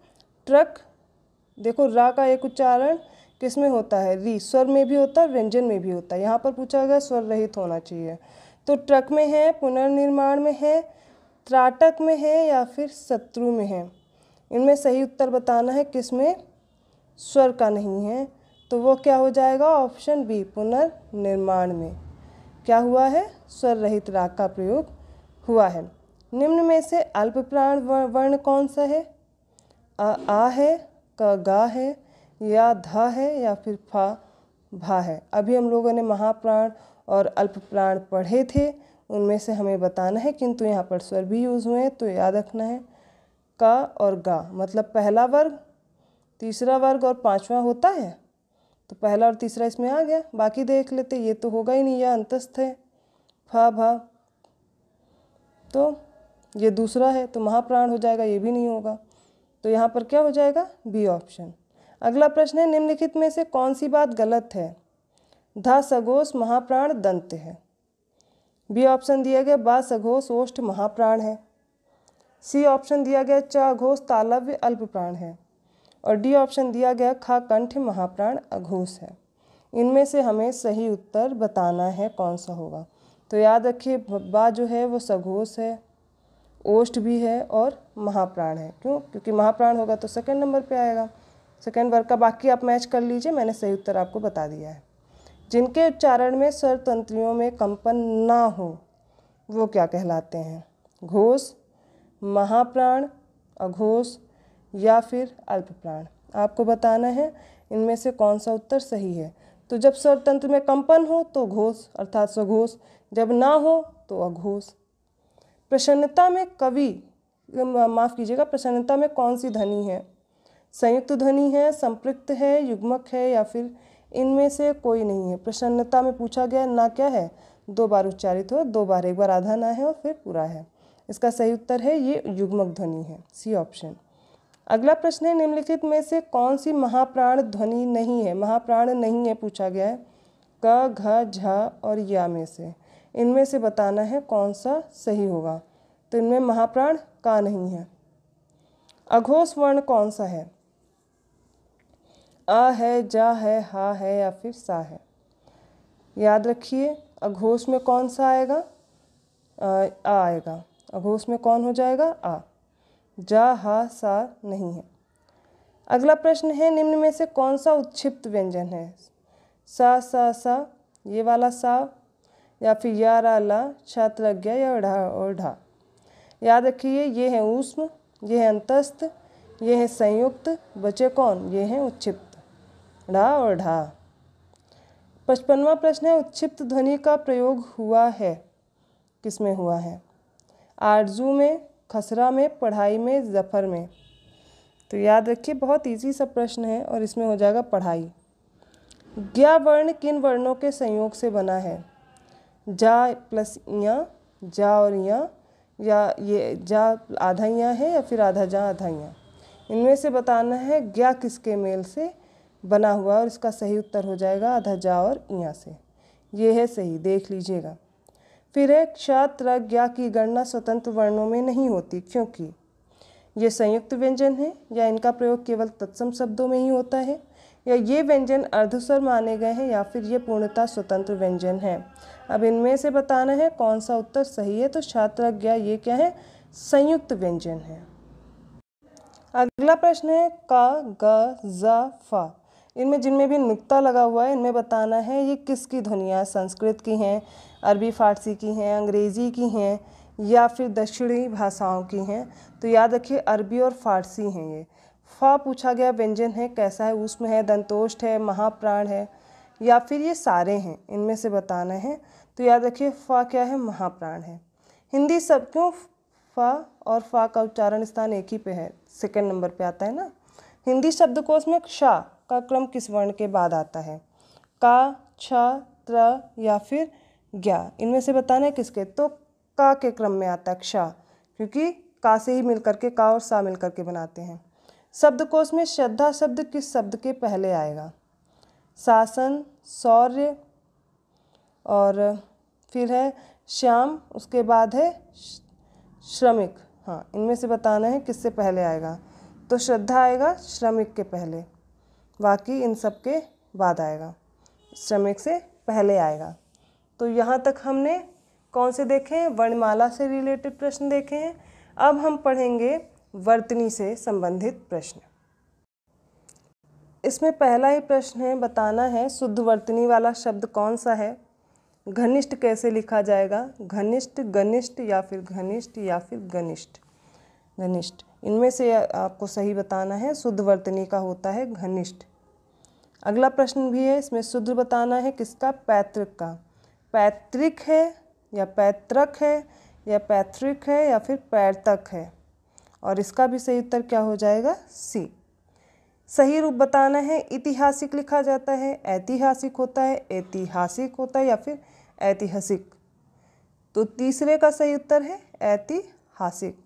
ट्रक देखो रा का एक उच्चारण किस में होता है री स्वर में भी होता है व्यंजन में भी होता है यहाँ पर पूछा गया स्वर रहित होना चाहिए तो ट्रक में है पुनर्निर्माण में है त्राटक में है या फिर शत्रु में है इनमें सही उत्तर बताना है किस में स्वर का नहीं है तो वो क्या हो जाएगा ऑप्शन बी पुनर्निर्माण में क्या हुआ है स्वर रहित राग का प्रयोग हुआ है निम्न में से अल्प प्राण वर्ण कौन सा है आ, आ है क गा है या धा है या फिर फा भा है अभी हम लोगों ने महाप्राण और अल्प प्राण पढ़े थे उनमें से हमें बताना है किंतु यहाँ पर स्वर भी यूज़ हुए हैं तो याद रखना है का और गा मतलब पहला वर्ग तीसरा वर्ग और पांचवा होता है तो पहला और तीसरा इसमें आ गया बाकी देख लेते ये तो होगा ही नहीं यह अंतस्थ है फा भा तो ये दूसरा है तो महाप्राण हो जाएगा ये भी नहीं होगा तो यहाँ पर क्या हो जाएगा बी ऑप्शन अगला प्रश्न है निम्नलिखित में से कौन सी बात गलत है धा सगोस महाप्राण दंत है बी ऑप्शन दिया गया सघोष ओष्ठ महाप्राण है सी ऑप्शन दिया गया अघोष तालव्य अल्प प्राण है और डी ऑप्शन दिया गया खाकंठ महाप्राण अघोष है इनमें से हमें सही उत्तर बताना है कौन सा होगा तो याद रखिए बा जो है वो सघोष है ओष्ठ भी है और महाप्राण है क्यों क्योंकि महाप्राण होगा तो सेकंड नंबर पे आएगा सेकंड वर्ग का बाकी आप मैच कर लीजिए मैंने सही उत्तर आपको बता दिया है जिनके उच्चारण में स्वर तंत्रियों में कंपन ना हो वो क्या कहलाते हैं घोष महाप्राण अघोष या फिर अल्पप्राण आपको बताना है इनमें से कौन सा उत्तर सही है तो जब स्वर तंत्र में कंपन हो तो घोष अर्थात स्वघोष जब ना हो तो अघोष प्रसन्नता में कवि माफ़ कीजिएगा प्रसन्नता में कौन सी ध्वनि है संयुक्त ध्वनि है संपृक्त है युग्मक है या फिर इनमें से कोई नहीं है प्रसन्नता में पूछा गया ना क्या है दो बार उच्चारित हो दो बार एक बार आधा ना है और फिर पूरा है इसका सही उत्तर है ये युग्मक ध्वनि है सी ऑप्शन अगला प्रश्न है निम्नलिखित में से कौन सी महाप्राण ध्वनि नहीं है महाप्राण नहीं है पूछा गया है क घ झ और या में से इनमें से बताना है कौन सा सही होगा तो इनमें महाप्राण का नहीं है अघोष वर्ण कौन सा है आ है जा है हा है या फिर सा है याद रखिए अघोष में कौन सा आएगा आ, आ आएगा अघोष में कौन हो जाएगा आ जा हा सा नहीं है अगला प्रश्न है निम्न में से कौन सा उत्क्षिप्त व्यंजन है सा सा सा ये वाला सा या फिर या रा ला छात्र लज्ञा या ढा और ढा याद रखिए ये है ऊष्म ये है अंतस्थ ये है संयुक्त बचे कौन ये है उच्छिप्त ढा और ढा पचपनवा प्रश्न है उच्छिप्त ध्वनि का प्रयोग हुआ है किसमें हुआ है आरजू में खसरा में पढ़ाई में जफर में तो याद रखिए बहुत इजी सा प्रश्न है और इसमें हो जाएगा पढ़ाई ज्ञा वर्ण किन वर्णों के संयोग से बना है जा प्लस या जा और या या ये जा आधा या है या फिर आधा जा आधा या इनमें से बताना है ज्ञा किसके मेल से बना हुआ और इसका सही उत्तर हो जाएगा अध जा और यहाँ से ये है सही देख लीजिएगा फिर एक क्षात्र ज्ञा की गणना स्वतंत्र वर्णों में नहीं होती क्योंकि ये संयुक्त व्यंजन है या इनका प्रयोग केवल तत्सम शब्दों में ही होता है या ये व्यंजन अर्धस्वर माने गए हैं या फिर ये पूर्णतः स्वतंत्र व्यंजन है अब इनमें से बताना है कौन सा उत्तर सही है तो ज्ञा ये क्या है संयुक्त व्यंजन है अगला प्रश्न है क ग ज फा इनमें जिनमें भी नुक्ता लगा हुआ है इनमें बताना है ये किसकी ध्वनियाँ संस्कृत की हैं अरबी फ़ारसी की हैं अंग्रेज़ी की हैं या फिर दक्षिणी भाषाओं की हैं तो याद रखिए अरबी और फारसी हैं ये फा पूछा गया व्यंजन है कैसा है उसमें है दंतोष्ट है महाप्राण है या फिर ये सारे हैं इनमें से बताना है तो याद रखिए फ़ा क्या है महाप्राण है हिंदी सब क्यों फ़ा और फ़ा का उच्चारण स्थान एक ही पे है सेकंड नंबर पे आता है ना हिंदी शब्दकोश में शाह का क्रम किस वर्ण के बाद आता है का छ त्र या फिर ज्ञा इनमें से बताना है किसके तो का के क्रम में आता है क्ष क्योंकि का से ही मिलकर के का और सा मिलकर के बनाते हैं शब्दकोश में श्रद्धा शब्द किस शब्द के पहले आएगा शासन शौर्य और फिर है श्याम उसके बाद है श्रमिक हाँ इनमें से बताना है किससे पहले आएगा तो श्रद्धा आएगा श्रमिक के पहले वाकई इन सब के बाद आएगा श्रमिक से पहले आएगा तो यहाँ तक हमने कौन से देखे हैं वर्णमाला से रिलेटेड प्रश्न देखे हैं अब हम पढ़ेंगे वर्तनी से संबंधित प्रश्न इसमें पहला ही प्रश्न है बताना है शुद्ध वर्तनी वाला शब्द कौन सा है घनिष्ठ कैसे लिखा जाएगा घनिष्ठ घनिष्ठ या फिर घनिष्ठ या फिर घनिष्ठ घनिष्ठ इनमें से आपको सही बताना है शुद्ध वर्तनी का होता है घनिष्ठ अगला प्रश्न भी है इसमें शूद्र बताना है किसका पैतृक का पैतृक है या पैतृक है या पैतृक है या फिर पैतक है और इसका भी सही उत्तर क्या हो जाएगा सी सही रूप बताना है ऐतिहासिक लिखा जाता है ऐतिहासिक होता है ऐतिहासिक होता है या फिर ऐतिहासिक तो तीसरे का सही उत्तर है ऐतिहासिक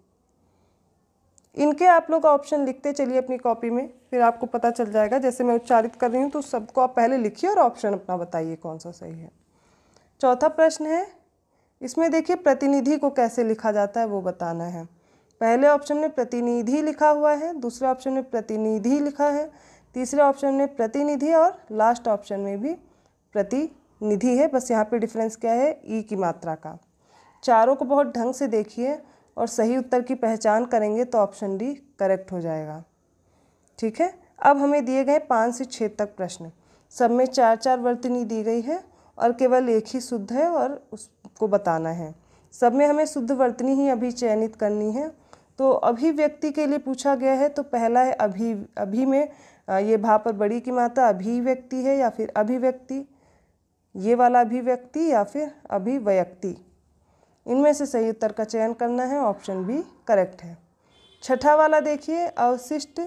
इनके आप लोग ऑप्शन लिखते चलिए अपनी कॉपी में फिर आपको पता चल जाएगा जैसे मैं उच्चारित कर रही हूँ तो सबको आप पहले लिखिए और ऑप्शन अपना बताइए कौन सा सही है चौथा प्रश्न है इसमें देखिए प्रतिनिधि को कैसे लिखा जाता है वो बताना है पहले ऑप्शन में प्रतिनिधि लिखा हुआ है दूसरे ऑप्शन में प्रतिनिधि लिखा है तीसरे ऑप्शन में प्रतिनिधि और लास्ट ऑप्शन में भी प्रतिनिधि है बस यहाँ पे डिफरेंस क्या है ई e की मात्रा का चारों को बहुत ढंग से देखिए और सही उत्तर की पहचान करेंगे तो ऑप्शन डी करेक्ट हो जाएगा ठीक है अब हमें दिए गए पाँच से छः तक प्रश्न सब में चार चार वर्तनी दी गई है और केवल एक ही शुद्ध है और उसको बताना है सब में हमें शुद्ध वर्तनी ही अभी चयनित करनी है तो अभिव्यक्ति के लिए पूछा गया है तो पहला है अभी अभी में ये भा पर बड़ी की अभी अभिव्यक्ति है या फिर अभिव्यक्ति ये वाला अभिव्यक्ति या फिर अभिव्यक्ति इनमें से सही उत्तर का चयन करना है ऑप्शन बी करेक्ट है छठा वाला देखिए अवशिष्ट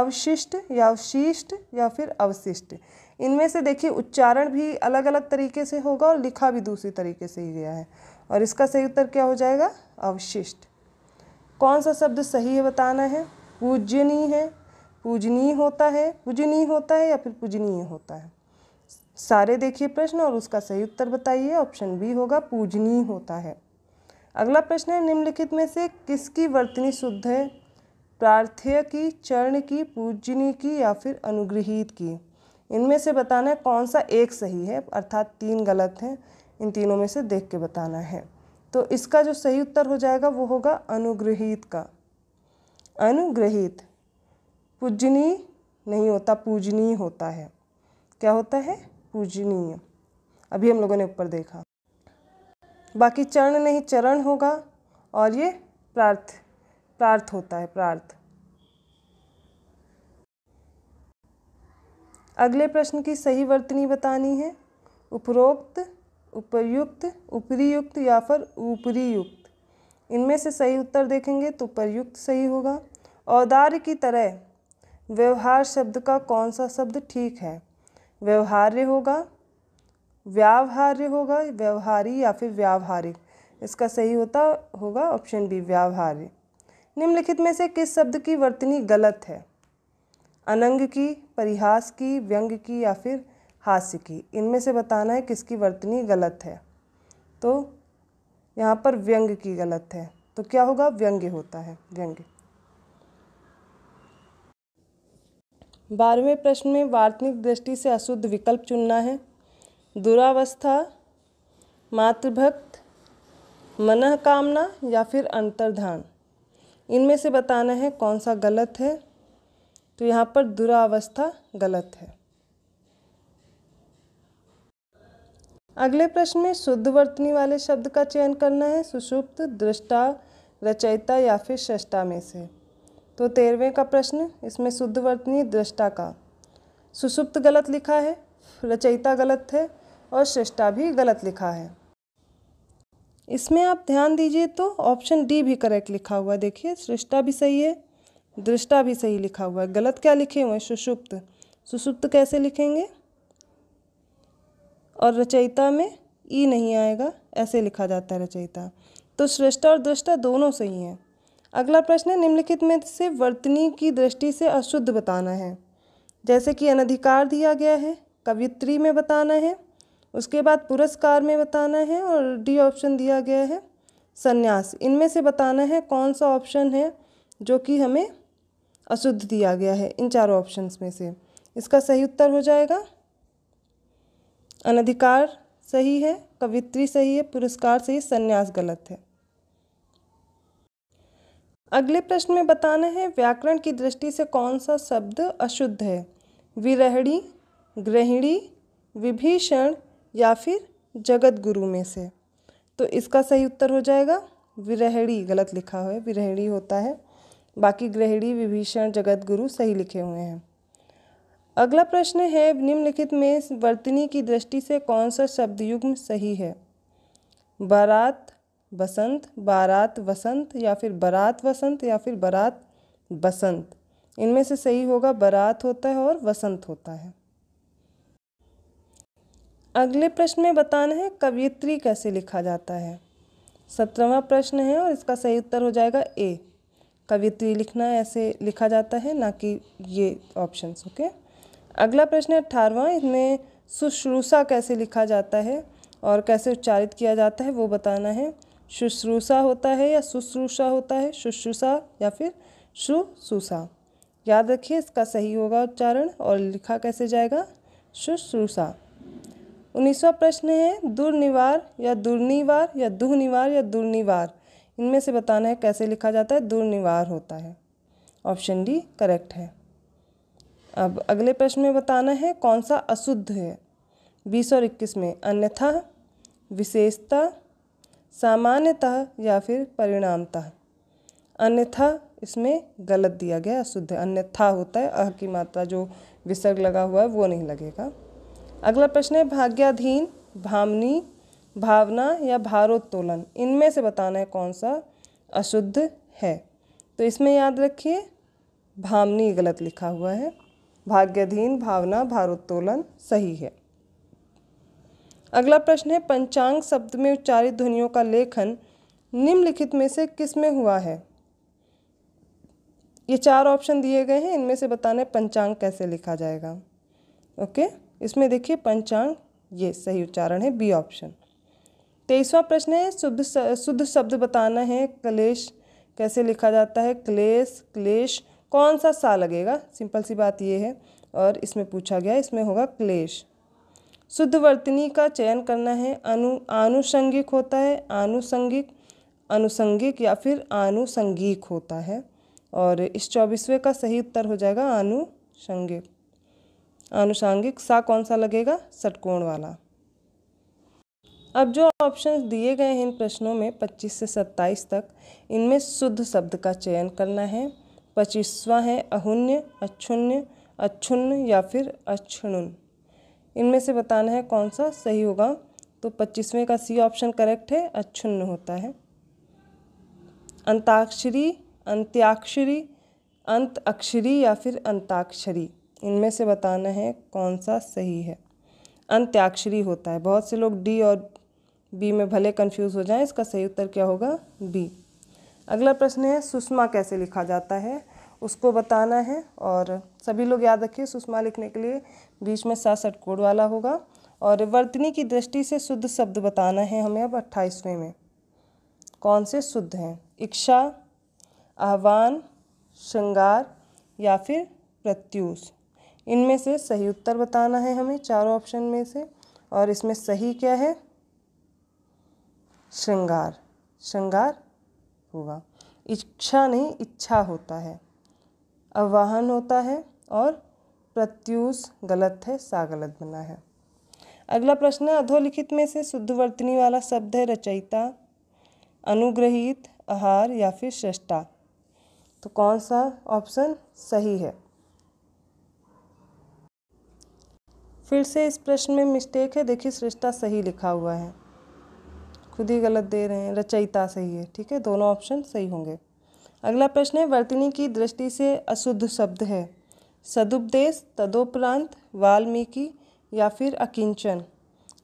अवशिष्ट या अवशिष्ट या फिर अवशिष्ट इनमें से देखिए उच्चारण भी अलग अलग तरीके से होगा और लिखा भी दूसरी तरीके से ही गया है और इसका सही उत्तर क्या हो जाएगा अवशिष्ट कौन सा शब्द सही है बताना है पूजनीय है पूजनीय होता है पूजनीय होता है या फिर पूजनीय होता है सारे देखिए प्रश्न और उसका सही उत्तर बताइए ऑप्शन बी होगा पूजनीय होता है अगला प्रश्न है निम्नलिखित में से किसकी वर्तनी शुद्ध है प्रार्थ्य की चरण की पूजनी की या फिर अनुगृहित की इनमें से बताना है कौन सा एक सही है अर्थात तीन गलत हैं इन तीनों में से देख के बताना है तो इसका जो सही उत्तर हो जाएगा वो होगा अनुग्रहित का अनुग्रहित पूजनीय नहीं होता पूजनीय होता है क्या होता है पूजनीय अभी हम लोगों ने ऊपर देखा बाकी चरण नहीं चरण होगा और ये प्रार्थ प्रार्थ होता है प्रार्थ अगले प्रश्न की सही वर्तनी बतानी है उपरोक्त उपयुक्त उपरीयुक्त या फिर युक्त इनमें से सही उत्तर देखेंगे तो उपरयुक्त सही होगा औदार्य की तरह व्यवहार शब्द का कौन सा शब्द ठीक है व्यवहार्य होगा व्यावहार्य होगा व्यवहारी या फिर व्यावहारिक इसका सही होता होगा ऑप्शन बी व्यावहार्य निम्नलिखित में से किस शब्द की वर्तनी गलत है अनंग की परिहास की व्यंग की या फिर हास्य की इनमें से बताना है किसकी वर्तनी गलत है तो यहाँ पर व्यंग की गलत है तो क्या होगा व्यंग्य होता है व्यंग्य बारहवें प्रश्न में वार्तनिक दृष्टि से अशुद्ध विकल्प चुनना है दुरावस्था मातृभक्त मन कामना या फिर अंतर्धान इनमें से बताना है कौन सा गलत है तो यहाँ पर दुरावस्था गलत है अगले प्रश्न में शुद्ध वर्तनी वाले शब्द का चयन करना है सुषुप्त दृष्टा रचयिता या फिर श्रेष्ठा में से तो तेरहवें का प्रश्न इसमें शुद्ध वर्तनी दृष्टा का सुषुप्त गलत लिखा है रचयिता गलत है और श्रेष्ठा भी गलत लिखा है इसमें आप ध्यान दीजिए तो ऑप्शन डी भी करेक्ट लिखा हुआ देखिए श्रेष्ठा भी सही है दृष्टा भी सही लिखा हुआ है गलत क्या लिखे हुए हैं सुषुप्त सुषुप्त कैसे लिखेंगे और रचयिता में ई नहीं आएगा ऐसे लिखा जाता है रचयिता तो श्रेष्ठा और दृष्टा दोनों सही हैं अगला प्रश्न है निम्नलिखित में से वर्तनी की दृष्टि से अशुद्ध बताना है जैसे कि अनधिकार दिया गया है कवित्री में बताना है उसके बाद पुरस्कार में बताना है और डी ऑप्शन दिया गया है संन्यास इनमें से बताना है कौन सा ऑप्शन है जो कि हमें अशुद्ध दिया गया है इन चारों ऑप्शंस में से इसका सही उत्तर हो जाएगा अनधिकार सही है कवित्री सही है पुरस्कार सही संन्यास गलत है अगले प्रश्न में बताना है व्याकरण की दृष्टि से कौन सा शब्द अशुद्ध है विरहणी ग्रहिणी विभीषण या फिर जगत गुरु में से तो इसका सही उत्तर हो जाएगा विरहड़ी गलत लिखा है विरहड़ी होता है बाकी ग्रहड़ी विभीषण जगत गुरु सही लिखे हुए हैं अगला प्रश्न है निम्नलिखित में वर्तनी की दृष्टि से कौन सा शब्द युग्म सही है बारात बसंत बारात वसंत या फिर बारात वसंत या फिर बारात बसंत इनमें से सही होगा बारात होता है और वसंत होता है अगले प्रश्न में बताना है कवयित्री कैसे लिखा जाता है सत्रहवा प्रश्न है और इसका सही उत्तर हो जाएगा ए कवित्री लिखना ऐसे लिखा जाता है ना कि ये ऑप्शंस ओके अगला प्रश्न है अठारहवा इसमें शुश्रूषा कैसे लिखा जाता है और कैसे उच्चारित किया जाता है वो बताना है शुश्रूषा होता है या शुश्रूषा होता है शुश्रूषा या फिर शुशूषा याद रखिए इसका सही होगा उच्चारण और लिखा कैसे जाएगा शुश्रूषा उन्नीसवा प्रश्न है दुर्निवार या दुर्निवार या दुहनिवार या दुर्निवार इनमें से बताना है कैसे लिखा जाता है दुर्निवार होता है ऑप्शन डी करेक्ट है अब अगले प्रश्न में बताना है कौन सा अशुद्ध है बीस और इक्कीस में अन्यथा विशेषता सामान्यतः या फिर परिणामतः अन्यथा इसमें गलत दिया गया अशुद्ध अन्यथा होता है अह की मात्रा जो विसर्ग लगा हुआ है वो नहीं लगेगा अगला प्रश्न है भाग्याधीन भामनी भावना या भारोत्तोलन इनमें से बताना है कौन सा अशुद्ध है तो इसमें याद रखिए भामनी गलत लिखा हुआ है भाग्याधीन भावना भारोत्तोलन सही है अगला प्रश्न है पंचांग शब्द में उच्चारित ध्वनियों का लेखन निम्नलिखित में से किस में हुआ है ये चार ऑप्शन दिए गए हैं इनमें से बताने पंचांग कैसे लिखा जाएगा ओके इसमें देखिए पंचांग ये सही उच्चारण है बी ऑप्शन तेईसवा प्रश्न है शुद्ध शुद्ध शब्द बताना है क्लेश कैसे लिखा जाता है क्लेश क्लेश कौन सा सा लगेगा सिंपल सी बात ये है और इसमें पूछा गया इसमें होगा क्लेश शुद्ध वर्तनी का चयन करना है अनु आनुषंगिक होता है आनुषंगिक अनुसंगिक या फिर आनुसंगिक होता है और इस चौबीसवें का सही उत्तर हो जाएगा आनुषंगिक आनुषांगिक सा कौन सा लगेगा षटकोण वाला अब जो ऑप्शंस दिए गए हैं इन प्रश्नों में 25 से 27 तक इनमें शुद्ध शब्द का चयन करना है पच्चीसवा है अहुन्य अक्षुण्य अक्षुण या फिर अक्षुण इनमें से बताना है कौन सा सही होगा तो पच्चीसवें का सी ऑप्शन करेक्ट है अक्षुण होता है अंताक्षरी अंत्याक्षरी अंत अक्षरी या फिर अंताक्षरी इनमें से बताना है कौन सा सही है अंत्याक्षरी होता है बहुत से लोग डी और बी में भले कंफ्यूज हो जाएं इसका सही उत्तर क्या होगा बी अगला प्रश्न है सुषमा कैसे लिखा जाता है उसको बताना है और सभी लोग याद रखिए सुषमा लिखने के लिए बीच में सासठ कोड वाला होगा और वर्तनी की दृष्टि से शुद्ध शब्द बताना है हमें अब अट्ठाईसवें में कौन से शुद्ध हैं इच्छा आह्वान श्रृंगार या फिर प्रत्युष इनमें से सही उत्तर बताना है हमें चारों ऑप्शन में से और इसमें सही क्या है श्रृंगार श्रृंगार होगा इच्छा नहीं इच्छा होता है आवाहन होता है और प्रत्युष गलत है सा गलत बना है अगला प्रश्न है अधोलिखित में से शुद्ध वर्तनी वाला शब्द है रचयिता अनुग्रहित आहार या फिर श्रेष्ठा तो कौन सा ऑप्शन सही है फिर से इस प्रश्न में मिस्टेक है देखिए सृष्टा सही लिखा हुआ है खुद ही गलत दे रहे हैं रचयिता सही है ठीक है दोनों ऑप्शन सही होंगे अगला प्रश्न है वर्तनी की दृष्टि से अशुद्ध शब्द है सदुपदेश तदोपरांत वाल्मीकि या फिर अकिंचन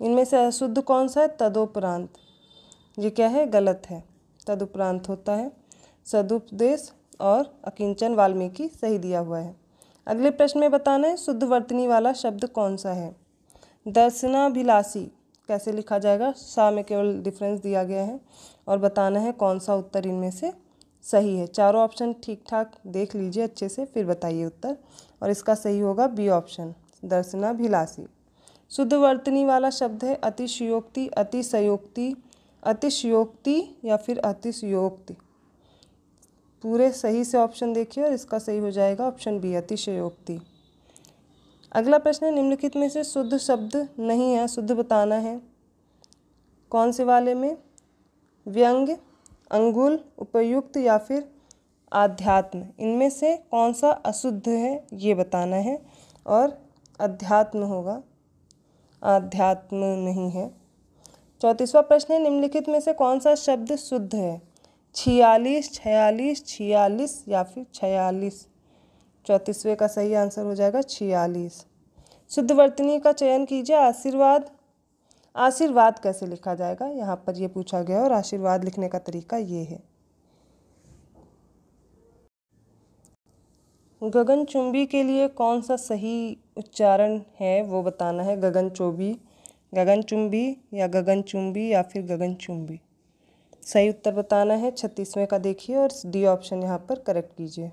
इनमें से अशुद्ध कौन सा है तदोपरांत ये क्या है गलत है तदुपरांत होता है सदुपदेश और अकिंचन वाल्मीकि सही दिया हुआ है अगले प्रश्न में बताना है शुद्ध वर्तनी वाला शब्द कौन सा है दर्शनाभिलाषी कैसे लिखा जाएगा सा में केवल डिफरेंस दिया गया है और बताना है कौन सा उत्तर इनमें से सही है चारों ऑप्शन ठीक ठाक देख लीजिए अच्छे से फिर बताइए उत्तर और इसका सही होगा बी ऑप्शन दर्शनाभिलाषी शुद्ध वर्तनी वाला शब्द है अतिशयोक्ति अतिशयोक्ति अतिशयोक्ति या फिर अतिशयोक्ति पूरे सही से ऑप्शन देखिए और इसका सही हो जाएगा ऑप्शन बी अतिशयोक्ति अगला प्रश्न है निम्नलिखित में से शुद्ध शब्द नहीं है शुद्ध बताना है कौन से वाले में व्यंग अंगुल उपयुक्त या फिर आध्यात्म इनमें से कौन सा अशुद्ध है ये बताना है और अध्यात्म होगा आध्यात्म नहीं है चौतीसवा प्रश्न है निम्नलिखित में से कौन सा शब्द शुद्ध है छियालीस छियालीस छियालीस या फिर छियालीस चौंतीसवें का सही आंसर हो जाएगा छियालीस शुद्ध वर्तनी का चयन कीजिए आशीर्वाद आशीर्वाद कैसे लिखा जाएगा यहाँ पर ये पूछा गया और आशीर्वाद लिखने का तरीका ये है गगन चुंबी के लिए कौन सा सही उच्चारण है वो बताना है गगन गगन चुंबी या गगन चुंबी या फिर गगन चुंबी सही उत्तर बताना है छत्तीसवें का देखिए और डी ऑप्शन यहाँ पर करेक्ट कीजिए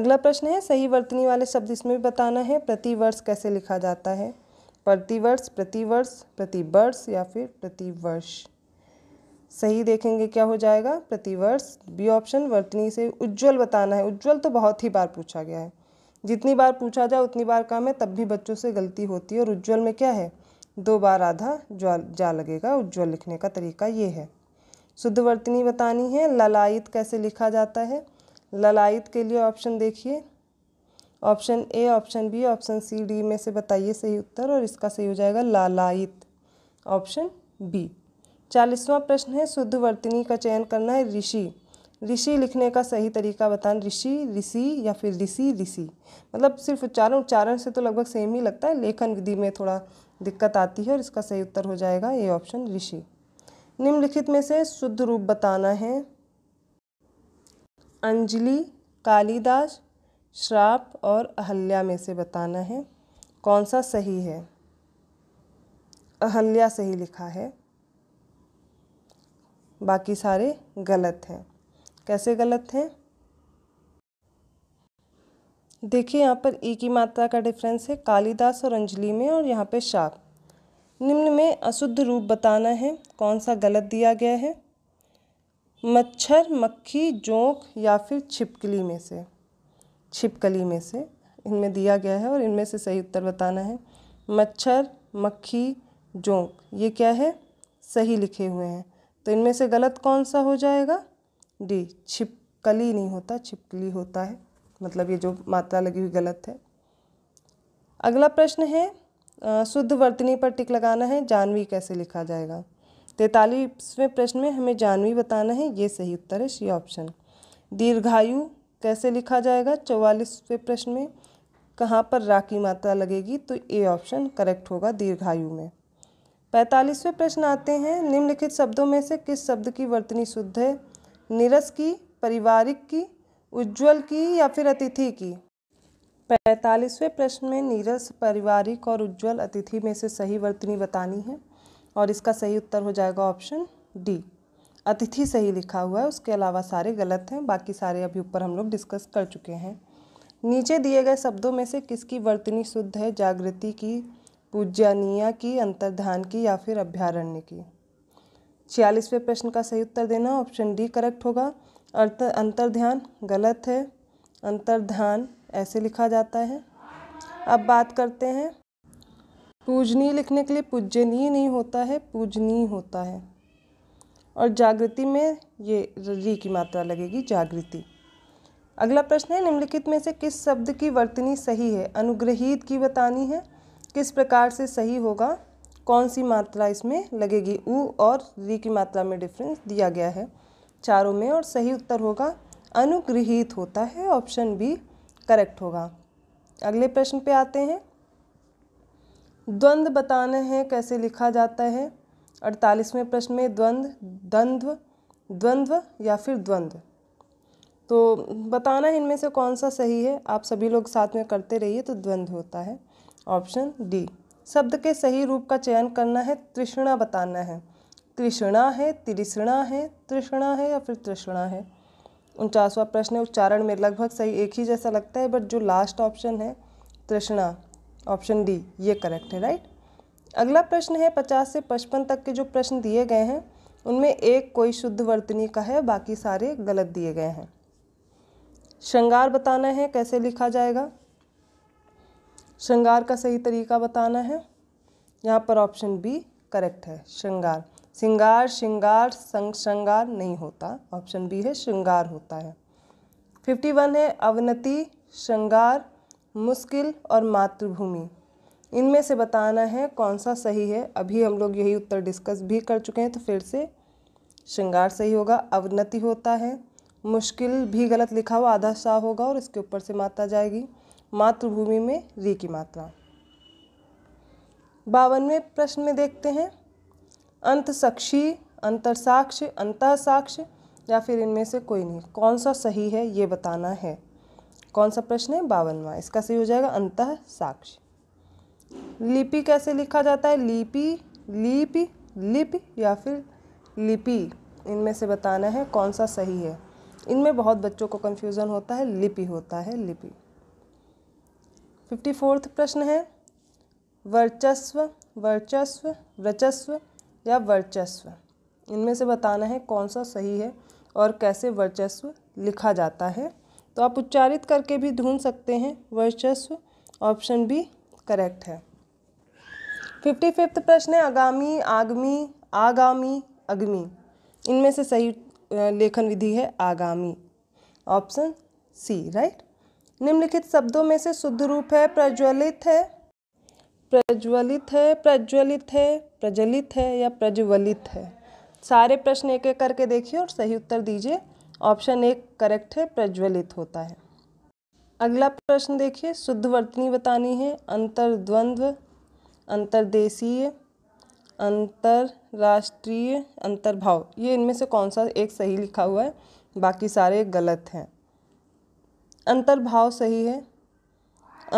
अगला प्रश्न है सही वर्तनी वाले शब्द इसमें भी बताना है प्रतिवर्ष कैसे लिखा जाता है प्रतिवर्ष प्रतिवर्ष प्रतिवर्ष या फिर प्रतिवर्ष सही देखेंगे क्या हो जाएगा प्रतिवर्ष बी ऑप्शन वर्तनी से उज्जवल बताना है उज्जवल तो बहुत ही बार पूछा गया है जितनी बार पूछा जाए उतनी बार काम है तब भी बच्चों से गलती होती है और उज्जवल में क्या है दो बार आधा ज्वाल जा लगेगा उज्ज्वल लिखने का तरीका ये है शुद्ध वर्तनी बतानी है ललायित कैसे लिखा जाता है ललायित के लिए ऑप्शन देखिए option A option B option C D में से बताइए सही उत्तर और इसका सही हो जाएगा ललायत ऑप्शन बी चालीसवां प्रश्न है शुद्ध वर्तनी का चयन करना है ऋषि ऋषि लिखने का सही तरीका बताना ऋषि ऋषि या फिर ऋषि ऋषि मतलब सिर्फ उच्चारण उच्चारण से तो लगभग सेम ही लगता है लेखन विधि में थोड़ा दिक्कत आती है और इसका सही उत्तर हो जाएगा ए ऑप्शन ऋषि निम्नलिखित में से शुद्ध रूप बताना है अंजलि कालिदास श्राप और अहल्या में से बताना है कौन सा सही है अहल्या सही लिखा है बाकी सारे गलत हैं कैसे गलत हैं देखिए यहाँ पर ई की मात्रा का डिफरेंस है कालिदास और अंजलि में और यहाँ पे शाप निम्न में अशुद्ध रूप बताना है कौन सा गलत दिया गया है मच्छर मक्खी जोंक या फिर छिपकली में से छिपकली में से इनमें दिया गया है और इनमें से सही उत्तर बताना है मच्छर मक्खी जोंक ये क्या है सही लिखे हुए हैं तो इनमें से गलत कौन सा हो जाएगा डी छिपकली नहीं होता छिपकली होता है मतलब ये जो मात्रा लगी हुई गलत है अगला प्रश्न है शुद्ध वर्तनी पर टिक लगाना है जानवी कैसे लिखा जाएगा तैतालीसवें प्रश्न में हमें जानवी बताना है ये सही उत्तर है सी ऑप्शन दीर्घायु कैसे लिखा जाएगा चौवालीसवें प्रश्न में कहाँ पर राखी मात्रा लगेगी तो ए ऑप्शन करेक्ट होगा दीर्घायु में पैंतालीसवें प्रश्न आते हैं निम्नलिखित शब्दों में से किस शब्द की वर्तनी शुद्ध है निरस की पारिवारिक की उज्जवल की या फिर अतिथि की पैंतालीसवें प्रश्न में नीरस पारिवारिक और उज्जवल अतिथि में से सही वर्तनी बतानी है और इसका सही उत्तर हो जाएगा ऑप्शन डी अतिथि सही लिखा हुआ है उसके अलावा सारे गलत हैं बाकी सारे अभी ऊपर हम लोग डिस्कस कर चुके हैं नीचे दिए गए शब्दों में से किसकी वर्तनी शुद्ध है जागृति की पूजनीय की अंतर्धान की या फिर अभ्यारण्य की छियालीसवें प्रश्न का सही उत्तर देना ऑप्शन डी करेक्ट होगा अर्थ अंतर ध्यान गलत है अंतर ध्यान ऐसे लिखा जाता है अब बात करते हैं पूजनीय लिखने के लिए पूजनीय नहीं होता है पूजनीय होता है और जागृति में ये री की मात्रा लगेगी जागृति अगला प्रश्न है निम्नलिखित में से किस शब्द की वर्तनी सही है अनुग्रहित की बतानी है किस प्रकार से सही होगा कौन सी मात्रा इसमें लगेगी ऊ और री की मात्रा में डिफरेंस दिया गया है चारों में और सही उत्तर होगा अनुगृहित होता है ऑप्शन बी करेक्ट होगा अगले प्रश्न पे आते हैं द्वंद्व बताना है कैसे लिखा जाता है अड़तालीसवें प्रश्न में द्वंद्व द्वंद्व द्वंद्व या फिर द्वंद्व तो बताना है इनमें से कौन सा सही है आप सभी लोग साथ में करते रहिए तो द्वंद्व होता है ऑप्शन डी शब्द के सही रूप का चयन करना है तृष्णा बताना है तृष्णा है त्रिषणा है तृष्णा है या फिर तृष्णा है उनचासवा प्रश्न है उच्चारण में लगभग सही एक ही जैसा लगता है बट जो लास्ट ऑप्शन है तृष्णा ऑप्शन डी ये करेक्ट है राइट अगला प्रश्न है पचास से पचपन तक के जो प्रश्न दिए गए हैं उनमें एक कोई शुद्ध वर्तनी का है बाकी सारे गलत दिए गए हैं श्रृंगार बताना है कैसे लिखा जाएगा श्रृंगार का सही तरीका बताना है यहाँ पर ऑप्शन बी करेक्ट है श्रृंगार सिंगार श्रृंगार संग श्रृंगार नहीं होता ऑप्शन बी है श्रृंगार होता है फिफ्टी वन है अवनति श्रृंगार मुश्किल और मातृभूमि इनमें से बताना है कौन सा सही है अभी हम लोग यही उत्तर डिस्कस भी कर चुके हैं तो फिर से श्रृंगार सही होगा अवनति होता है मुश्किल भी गलत लिखा हुआ आधा शाह होगा और इसके ऊपर से मात्रा जाएगी मातृभूमि में री की मात्रा बावनवें प्रश्न में देखते हैं अंत साक्ष अंत साक्ष या फिर इनमें से कोई नहीं कौन सा सही है ये बताना है कौन सा प्रश्न है बावनवा इसका सही हो जाएगा अंत साक्ष लिपि कैसे लिखा जाता है लिपि लिप लिप या फिर लिपि इनमें से बताना है कौन सा सही है इनमें बहुत बच्चों को कन्फ्यूज़न होता है लिपि होता है लिपि फिफ्टी फोर्थ प्रश्न है वर्चस्व वर्चस्व वर्चस्व या वर्चस्व इनमें से बताना है कौन सा सही है और कैसे वर्चस्व लिखा जाता है तो आप उच्चारित करके भी ढूंढ सकते हैं वर्चस्व ऑप्शन भी करेक्ट है फिफ्टी फिफ्थ प्रश्न है आगामी आगमी आगामी अग्नि इनमें से सही लेखन विधि है आगामी ऑप्शन सी राइट निम्नलिखित शब्दों में से शुद्ध रूप है प्रज्वलित है प्रज्वलित है प्रज्वलित है प्रज्वलित है या प्रज्वलित है सारे प्रश्न एक एक करके देखिए और सही उत्तर दीजिए ऑप्शन एक करेक्ट है प्रज्वलित होता है अगला प्रश्न देखिए शुद्ध वर्तनी बतानी है अंतर्द्वंद्व अंतर्देशीय अंतर्राष्ट्रीय अंतर्भाव ये इनमें से कौन सा एक सही लिखा हुआ है बाकी सारे गलत हैं अंतर्भाव सही है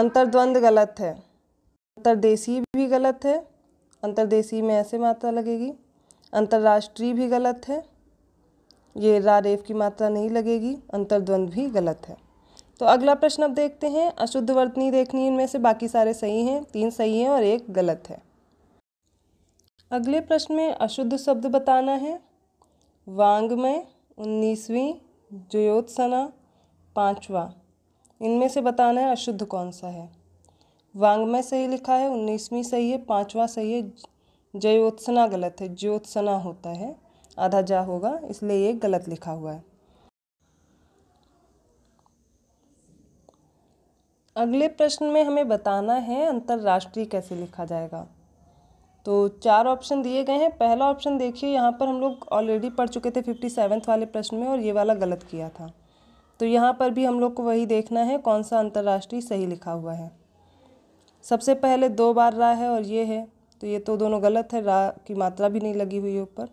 अंतर्द्वंद्व गलत है अंतर्देशीय भी गलत है अंतर्देशीय में ऐसे मात्रा लगेगी अंतर्राष्ट्रीय भी गलत है ये रारेफ की मात्रा नहीं लगेगी अंतर्द्वंद भी गलत है तो अगला प्रश्न अब देखते हैं अशुद्ध वर्तनी देखनी इनमें से बाकी सारे सही हैं तीन सही हैं और एक गलत है अगले प्रश्न में अशुद्ध शब्द बताना है में उन्नीसवीं जयोत्सना पाँचवा इनमें से बताना है अशुद्ध कौन सा है वांगमय सही लिखा है उन्नीसवीं सही है पांचवा सही है ज्योत्सना गलत है ज्योत्सना होता है आधा जा होगा इसलिए ये गलत लिखा हुआ है अगले प्रश्न में हमें बताना है अंतर्राष्ट्रीय कैसे लिखा जाएगा तो चार ऑप्शन दिए गए हैं पहला ऑप्शन देखिए यहाँ पर हम लोग ऑलरेडी पढ़ चुके थे फिफ्टी सेवन्थ वाले प्रश्न में और ये वाला गलत किया था तो यहाँ पर भी हम लोग को वही देखना है कौन सा अंतर्राष्ट्रीय सही लिखा हुआ है सबसे पहले दो बार रा है और ये है तो ये तो दोनों गलत है रा की मात्रा भी नहीं लगी हुई है ऊपर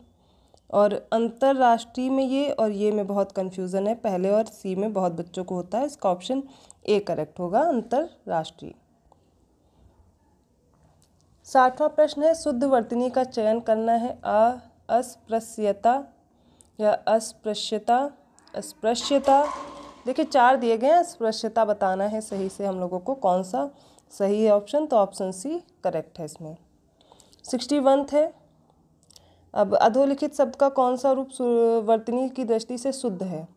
और अंतर्राष्ट्रीय में ये और ये में बहुत कन्फ्यूज़न है पहले और सी में बहुत बच्चों को होता है इसका ऑप्शन ए करेक्ट होगा अंतर्राष्ट्रीय साठवां प्रश्न है शुद्ध वर्तनी का चयन करना है अ अस्पृश्यता या अस्पृश्यता अस्पृश्यता देखिए चार दिए गए हैं अस्पृश्यता बताना है सही से हम लोगों को कौन सा सही है ऑप्शन तो ऑप्शन सी करेक्ट है इसमें सिक्सटी वंथ है अब अधोलिखित शब्द का कौन सा रूप वर्तनी की दृष्टि से शुद्ध है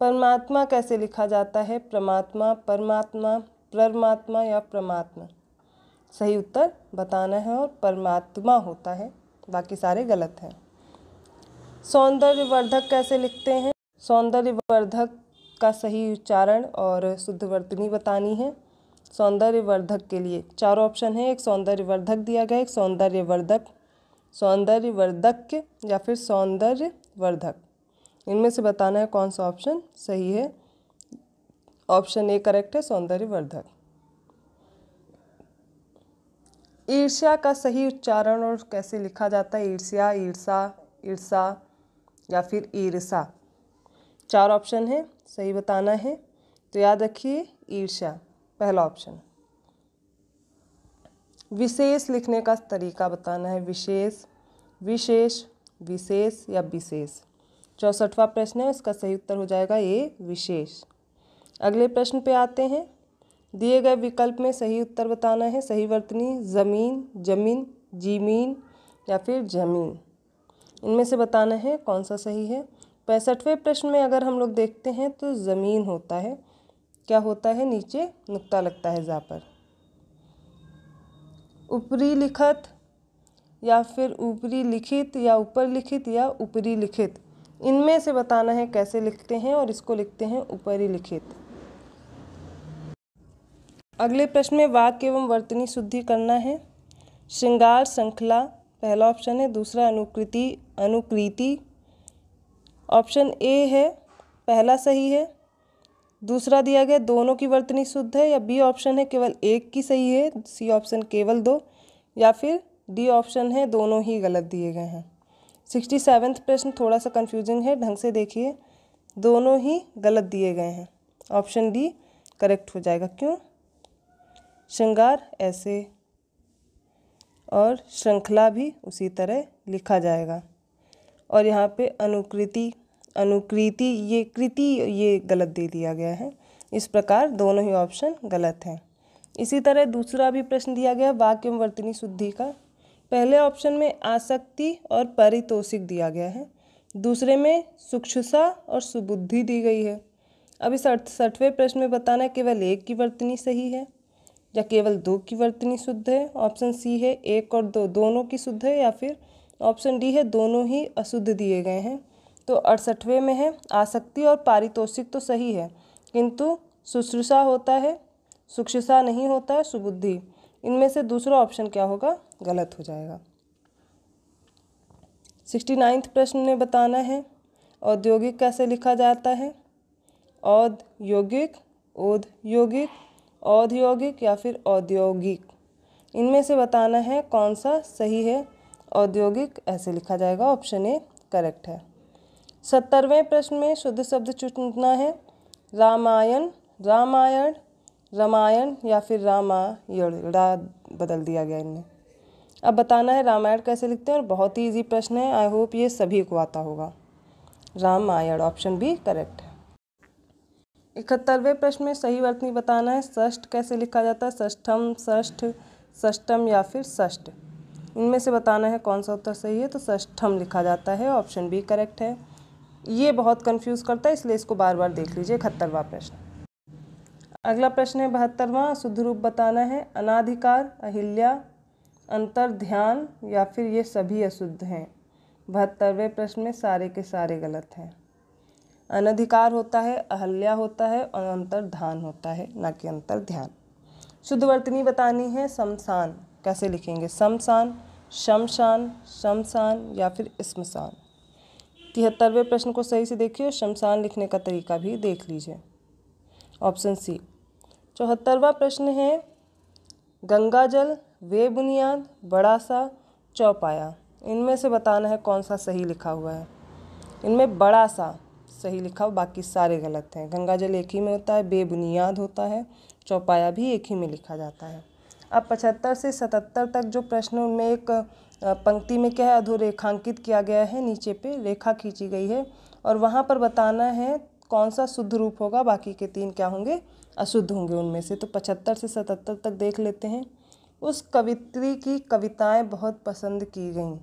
परमात्मा कैसे लिखा जाता है परमात्मा परमात्मा परमात्मा या परमात्मा सही उत्तर बताना है और परमात्मा होता है बाकी सारे गलत हैं सौंदर्यवर्धक कैसे लिखते हैं सौंदर्यवर्धक का सही उच्चारण और शुद्ध वर्तनी बतानी है सौंदर्यवर्धक के लिए चार ऑप्शन है एक सौंदर्यवर्धक दिया गया एक सौंदर्यवर्धक सौंदर्यवर्धक या फिर सौंदर्यवर्धक इनमें से बताना है कौन सा ऑप्शन सही है ऑप्शन ए करेक्ट है सौंदर्यवर्धक ईर्ष्या का सही उच्चारण और कैसे लिखा जाता है ईर्ष्या ईर्षा ईर्षा या फिर ईर्षा चार ऑप्शन है सही बताना है तो याद रखिए ईर्ष्या पहला ऑप्शन विशेष लिखने का तरीका बताना है विशेष विशेष विशेष या विशेष चौसठवा प्रश्न है इसका सही उत्तर हो जाएगा ये विशेष अगले प्रश्न पे आते हैं दिए गए विकल्प में सही उत्तर बताना है सही वर्तनी ज़मीन जमीन जीमीन या फिर जमीन इनमें से बताना है कौन सा सही है पैंसठवें प्रश्न में अगर हम लोग देखते हैं तो ज़मीन होता है क्या होता है नीचे नुक्ता लगता है ज़ा पर ऊपरी लिखत या फिर ऊपरी लिखित या ऊपर लिखित या ऊपरी लिखित इनमें से बताना है कैसे लिखते हैं और इसको लिखते हैं ऊपरी लिखित अगले प्रश्न में वाक्य एवं वर्तनी शुद्धि करना है श्रृंगार श्रृंखला पहला ऑप्शन है दूसरा अनुकृति अनुकृति ऑप्शन ए है पहला सही है दूसरा दिया गया दोनों की वर्तनी शुद्ध है या बी ऑप्शन है केवल एक की सही है सी ऑप्शन केवल दो या फिर डी ऑप्शन है दोनों ही गलत दिए गए हैं सिक्सटी सेवन्थ प्रश्न थोड़ा सा कन्फ्यूजिंग है ढंग से देखिए दोनों ही गलत दिए गए हैं ऑप्शन डी करेक्ट हो जाएगा क्यों श्रृंगार ऐसे और श्रृंखला भी उसी तरह लिखा जाएगा और यहाँ पे अनुकृति अनुकृति ये कृति ये गलत दे दिया गया है इस प्रकार दोनों ही ऑप्शन गलत हैं इसी तरह दूसरा भी प्रश्न दिया गया वाक्य वर्तनी शुद्धि का पहले ऑप्शन में आसक्ति और पारितोषिक दिया गया है दूसरे में सुक्षुषा और सुबुद्धि दी गई है अब इस सठवें प्रश्न में बताना है केवल एक की वर्तनी सही है या केवल दो की वर्तनी शुद्ध है ऑप्शन सी है एक और दो दोनों की शुद्ध है या फिर ऑप्शन डी है दोनों ही अशुद्ध दिए गए हैं तो अड़सठवें में है आसक्ति और पारितोषिक तो सही है किंतु शुश्रूषा होता है सुक्षुषा नहीं होता है सुबुद्धि इनमें से दूसरा ऑप्शन क्या होगा गलत हो जाएगा सिक्सटी नाइन्थ प्रश्न में बताना है औद्योगिक कैसे लिखा जाता है औद्योगिक औद्योगिक औद्योगिक या फिर औद्योगिक इनमें से बताना है कौन सा सही है औद्योगिक ऐसे लिखा जाएगा ऑप्शन ए करेक्ट है सत्तरवें प्रश्न में शुद्ध शब्द चुनना है रामायण रामायण रामायण या फिर रामायण रा बदल दिया गया इनमें अब बताना है रामायण कैसे लिखते हैं और बहुत ही इजी प्रश्न है आई होप ये सभी को आता होगा रामायण ऑप्शन बी करेक्ट है इकहत्तरवें प्रश्न में सही वर्तनी बताना है षष्ठ कैसे लिखा जाता है षष्ठम षष्ठ षष्टम या फिर षष्ठ इनमें से बताना है कौन सा उत्तर सही है तो षष्ठम लिखा जाता है ऑप्शन बी करेक्ट है ये बहुत कंफ्यूज करता है इसलिए इसको बार बार देख लीजिए इकहत्तरवा प्रश्न अगला प्रश्न है बहत्तरवा शुद्ध रूप बताना है अनाधिकार अहिल्या अंतर ध्यान या फिर ये सभी अशुद्ध हैं बहत्तरवें प्रश्न में सारे के सारे गलत हैं अनधिकार होता है अहल्या होता है और अंतर ध्यान होता है ना कि अंतर ध्यान शुद्ध वर्तनी बतानी है शमशान कैसे लिखेंगे शमशान शमशान शमशान या फिर स्मशान तिहत्तरवें प्रश्न को सही से देखिए शमशान लिखने का तरीका भी देख लीजिए ऑप्शन सी चौहत्तरवा प्रश्न है गंगा जल वे बुनियाद बड़ा सा चौपाया इनमें से बताना है कौन सा सही लिखा हुआ है इनमें बड़ा सा सही लिखा हुआ बाकी सारे गलत हैं गंगा जल एक ही में होता है बेबुनियाद होता है चौपाया भी एक ही में लिखा जाता है अब पचहत्तर से सतहत्तर तक जो प्रश्न उनमें एक पंक्ति में क्या है अधोरेखांकित किया गया है नीचे पे रेखा खींची गई है और वहाँ पर बताना है कौन सा शुद्ध रूप होगा बाकी के तीन क्या होंगे अशुद्ध होंगे उनमें से तो पचहत्तर से सतहत्तर तक देख लेते हैं उस कवित्री की कविताएं बहुत पसंद की गईं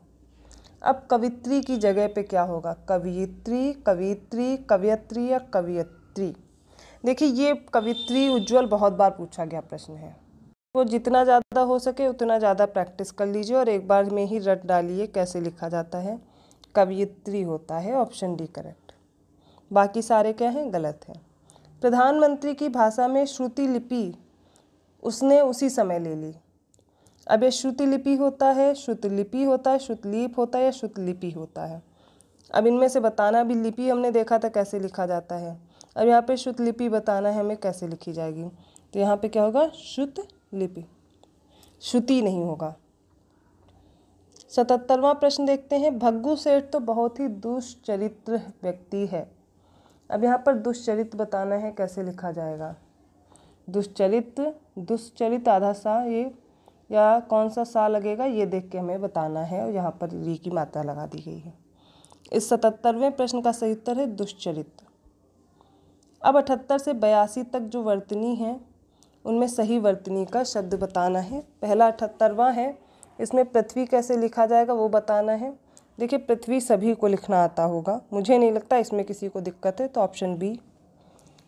अब कवित्री की जगह पे क्या होगा कवियत्री कवित्री कवियत्री या कवियत्री देखिए ये कवित्री उज्जवल बहुत बार पूछा गया प्रश्न है वो जितना ज़्यादा हो सके उतना ज़्यादा प्रैक्टिस कर लीजिए और एक बार में ही रट डालिए कैसे लिखा जाता है कवियत्री होता है ऑप्शन डी करेक्ट बाकी सारे क्या हैं गलत हैं प्रधानमंत्री की भाषा में श्रुति लिपि उसने उसी समय ले ली अब ये श्रुति लिपि होता है श्रुतलिपि होता है श्रुतलीप होता है या श्रुतलिपि होता है अब इनमें से बताना भी लिपि हमने देखा था कैसे लिखा जाता है अब यहाँ पे श्रुतलिपि बताना है हमें कैसे लिखी जाएगी तो यहाँ पे क्या होगा श्रुत लिपि श्रुति नहीं होगा सतहत्तरवा प्रश्न देखते हैं भग्गू सेठ तो बहुत ही दुष्चरित्र व्यक्ति है अब यहाँ पर दुष्चरित्र बताना है कैसे लिखा जाएगा दुष्चरित्र दुष्चरित आधा सा ये या कौन सा सा लगेगा ये देख के हमें बताना है और यहाँ पर री की मात्रा लगा दी गई है इस सतहत्तरवें प्रश्न का सही उत्तर है दुष्चरित्र अब अठहत्तर से बयासी तक जो वर्तनी है उनमें सही वर्तनी का शब्द बताना है पहला अठहत्तरवा है इसमें पृथ्वी कैसे लिखा जाएगा वो बताना है देखिए पृथ्वी सभी को लिखना आता होगा मुझे नहीं लगता इसमें किसी को दिक्कत है तो ऑप्शन बी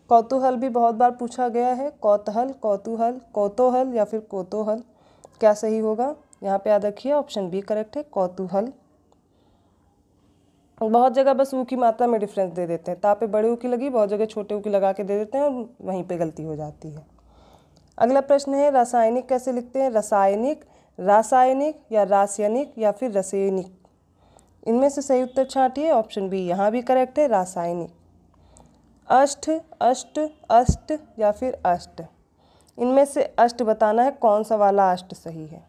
कौतूहल भी बहुत बार पूछा गया है कौतहल कौतूहल कौतूहल या फिर कोतूहल क्या सही होगा यहाँ पे याद रखिए ऑप्शन बी करेक्ट है कौतूहल बहुत जगह बस ऊ की मात्रा में डिफरेंस दे देते हैं ता पे बड़े ऊ की लगी बहुत जगह छोटे ऊ की लगा के दे देते हैं और वहीं पे गलती हो जाती है अगला प्रश्न है रासायनिक कैसे लिखते हैं रासायनिक रासायनिक या रासायनिक या फिर रसायनिक इनमें से सही उत्तर छाटिए ऑप्शन बी यहाँ भी करेक्ट है रासायनिक अष्ट अष्ट अष्ट या फिर अष्ट इनमें से अष्ट बताना है कौन सा वाला अष्ट सही है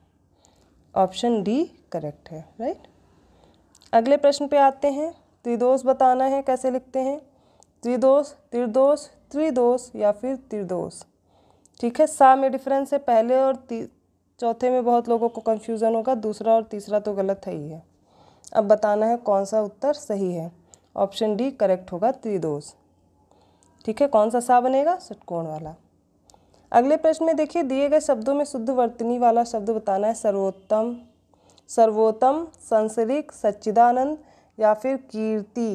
ऑप्शन डी करेक्ट है राइट अगले प्रश्न पे आते हैं त्रिदोष बताना है कैसे लिखते हैं त्रिदोष त्रिदोष त्रिदोष या फिर त्रिदोष ठीक है सा में डिफरेंस है पहले और चौथे में बहुत लोगों को कन्फ्यूज़न होगा दूसरा और तीसरा तो गलत है ही है अब बताना है कौन सा उत्तर सही है ऑप्शन डी करेक्ट होगा त्रिदोष ठीक है कौन सा सा बनेगा सटकोण वाला अगले प्रश्न में देखिए दिए गए शब्दों में शुद्ध वर्तनी वाला शब्द बताना है सर्वोत्तम सर्वोत्तम संसरिक सच्चिदानंद या फिर कीर्ति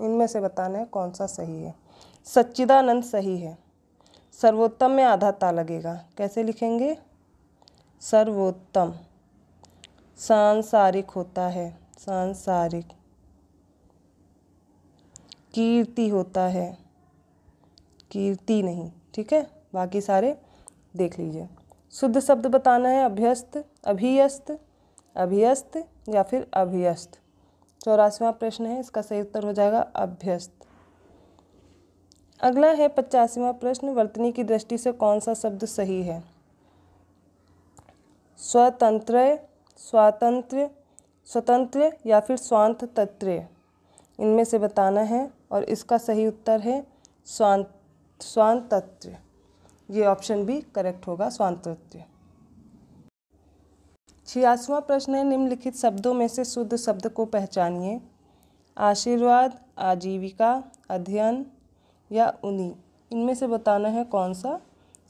इनमें से बताना है कौन सा सही है सच्चिदानंद सही है सर्वोत्तम में आधा ता लगेगा कैसे लिखेंगे सर्वोत्तम सांसारिक होता है सांसारिक कीर्ति होता है कीर्ति नहीं ठीक है बाकी सारे देख लीजिए शुद्ध शब्द बताना है अभ्यस्त अभियस्त अभियस्त या फिर अभियस्त चौरासवा प्रश्न है इसका सही उत्तर हो जाएगा अभ्यस्त अगला है पचासीवा प्रश्न वर्तनी की दृष्टि से कौन सा शब्द सही है स्वतंत्र स्वातंत्र स्वतंत्र या फिर स्वांत तत्र इनमें से बताना है और इसका सही उत्तर है स्वांत स्वांत ये ऑप्शन भी करेक्ट होगा स्वांतत्व छियासवा प्रश्न है निम्नलिखित शब्दों में से शुद्ध शब्द को पहचानिए आशीर्वाद आजीविका अध्ययन या उन्हीं इनमें से बताना है कौन सा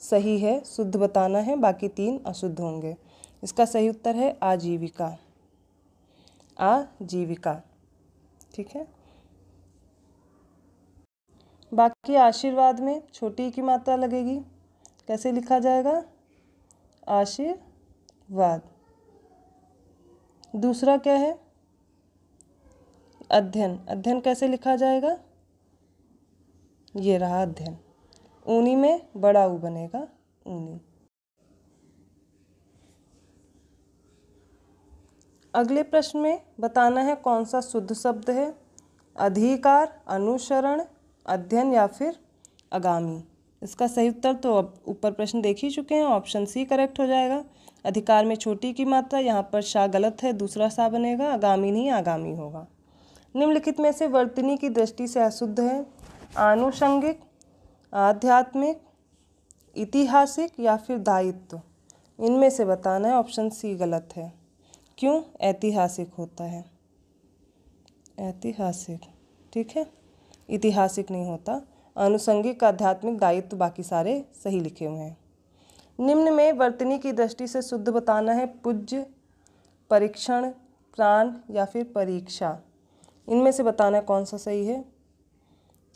सही है शुद्ध बताना है बाकी तीन अशुद्ध होंगे इसका सही उत्तर है आजीविका आजीविका ठीक है बाकी आशीर्वाद में छोटी की मात्रा लगेगी कैसे लिखा जाएगा आशीर्वाद दूसरा क्या है अध्ययन अध्ययन कैसे लिखा जाएगा ये रहा अध्ययन ऊनी में बड़ा ऊ बनेगा ऊनी अगले प्रश्न में बताना है कौन सा शुद्ध शब्द है अधिकार अनुसरण अध्ययन या फिर आगामी इसका सही उत्तर तो अब ऊपर प्रश्न देख ही चुके हैं ऑप्शन सी करेक्ट हो जाएगा अधिकार में छोटी की मात्रा यहाँ पर शाह गलत है दूसरा सा बनेगा आगामी नहीं आगामी होगा निम्नलिखित में से वर्तनी की दृष्टि से अशुद्ध है आनुषंगिक आध्यात्मिक ऐतिहासिक या फिर दायित्व इनमें से बताना है ऑप्शन सी गलत है क्यों ऐतिहासिक होता है ऐतिहासिक ठीक है ऐतिहासिक नहीं होता आनुषंगिक आध्यात्मिक दायित्व बाकी सारे सही लिखे हुए हैं निम्न में वर्तनी की दृष्टि से शुद्ध बताना है पूज्य परीक्षण प्राण या फिर परीक्षा इनमें से बताना कौन सा सही है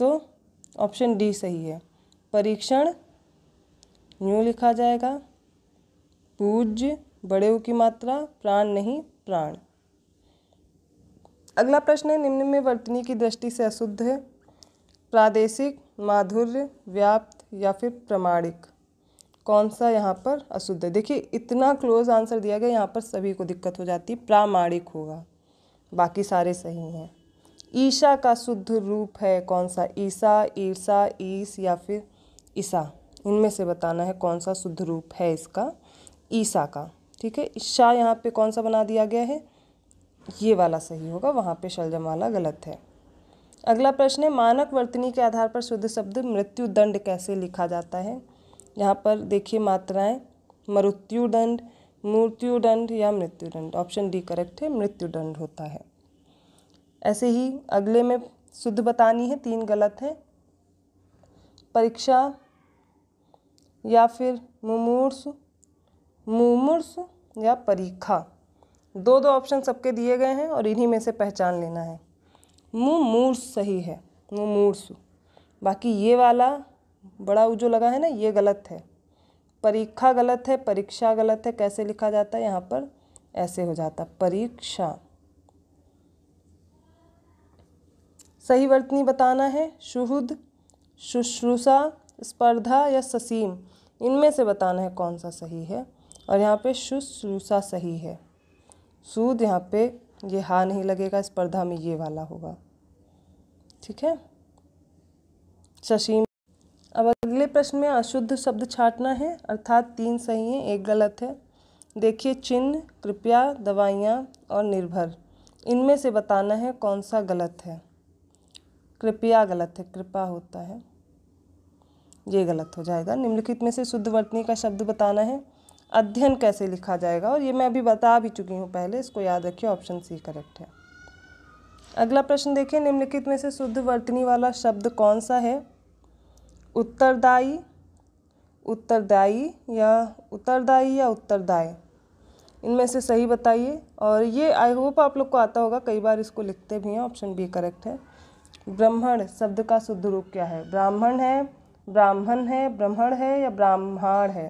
तो ऑप्शन डी सही है परीक्षण न्यू लिखा जाएगा पूज्य बड़े ऊ की मात्रा प्राण नहीं प्राण अगला प्रश्न है निम्न में वर्तनी की दृष्टि से अशुद्ध है प्रादेशिक माधुर्य व्याप्त या फिर प्रमाणिक कौन सा यहाँ पर अशुद्ध है देखिए इतना क्लोज आंसर दिया गया यहाँ पर सभी को दिक्कत हो जाती है प्रामाणिक होगा बाकी सारे सही हैं ईशा का शुद्ध रूप है कौन सा ईसा ईर्षा ईस या फिर ईसा इनमें से बताना है कौन सा शुद्ध रूप है इसका ईसा का ठीक है ईशा यहाँ पे कौन सा बना दिया गया है ये वाला सही होगा वहाँ पे शलजम वाला गलत है अगला प्रश्न है मानक वर्तनी के आधार पर शुद्ध शब्द मृत्यु दंड कैसे लिखा जाता है यहाँ पर देखिए मात्राएं मृत्युदंड मृत्युदंड या मृत्युदंड ऑप्शन डी करेक्ट है मृत्युदंड होता है ऐसे ही अगले में शुद्ध बतानी है तीन गलत हैं परीक्षा या फिर मुमूर्स मुमूर्स या परीक्षा दो दो ऑप्शन सबके दिए गए हैं और इन्हीं में से पहचान लेना है मुमूर्स सही है मुमूर्स बाकी ये वाला बड़ा जो लगा है ना ये गलत है परीक्षा गलत है परीक्षा गलत है कैसे लिखा जाता है यहाँ पर ऐसे हो जाता परीक्षा सही वर्तनी बताना है शुहुद शुश्रूषा स्पर्धा या ससीम इनमें से बताना है कौन सा सही है और यहाँ पे शुश्रूषा सही है सूद यहाँ पे ये हा नहीं लगेगा स्पर्धा में ये वाला होगा ठीक है ससीम अब अगले प्रश्न में अशुद्ध शब्द छाटना है अर्थात तीन सही हैं एक गलत है देखिए चिन्ह कृपया दवाइयाँ और निर्भर इनमें से बताना है कौन सा गलत है कृपया गलत है कृपा होता है ये गलत हो जाएगा निम्नलिखित में से शुद्ध वर्तनी का शब्द बताना है अध्ययन कैसे लिखा जाएगा और ये मैं अभी बता भी चुकी हूँ पहले इसको याद रखिए ऑप्शन सी करेक्ट है अगला प्रश्न देखिए निम्नलिखित में से शुद्ध वर्तनी वाला शब्द कौन सा है उत्तरदायी उत्तरदायी या उत्तरदायी या उत्तरदाय इनमें से सही बताइए और ये आई होप आप लोग को आता होगा कई बार इसको लिखते भी हैं ऑप्शन बी करेक्ट है ब्राह्मण शब्द का शुद्ध रूप क्या है ब्राह्मण है ब्राह्मण है ब्राह्मण है या ब्राह्मण है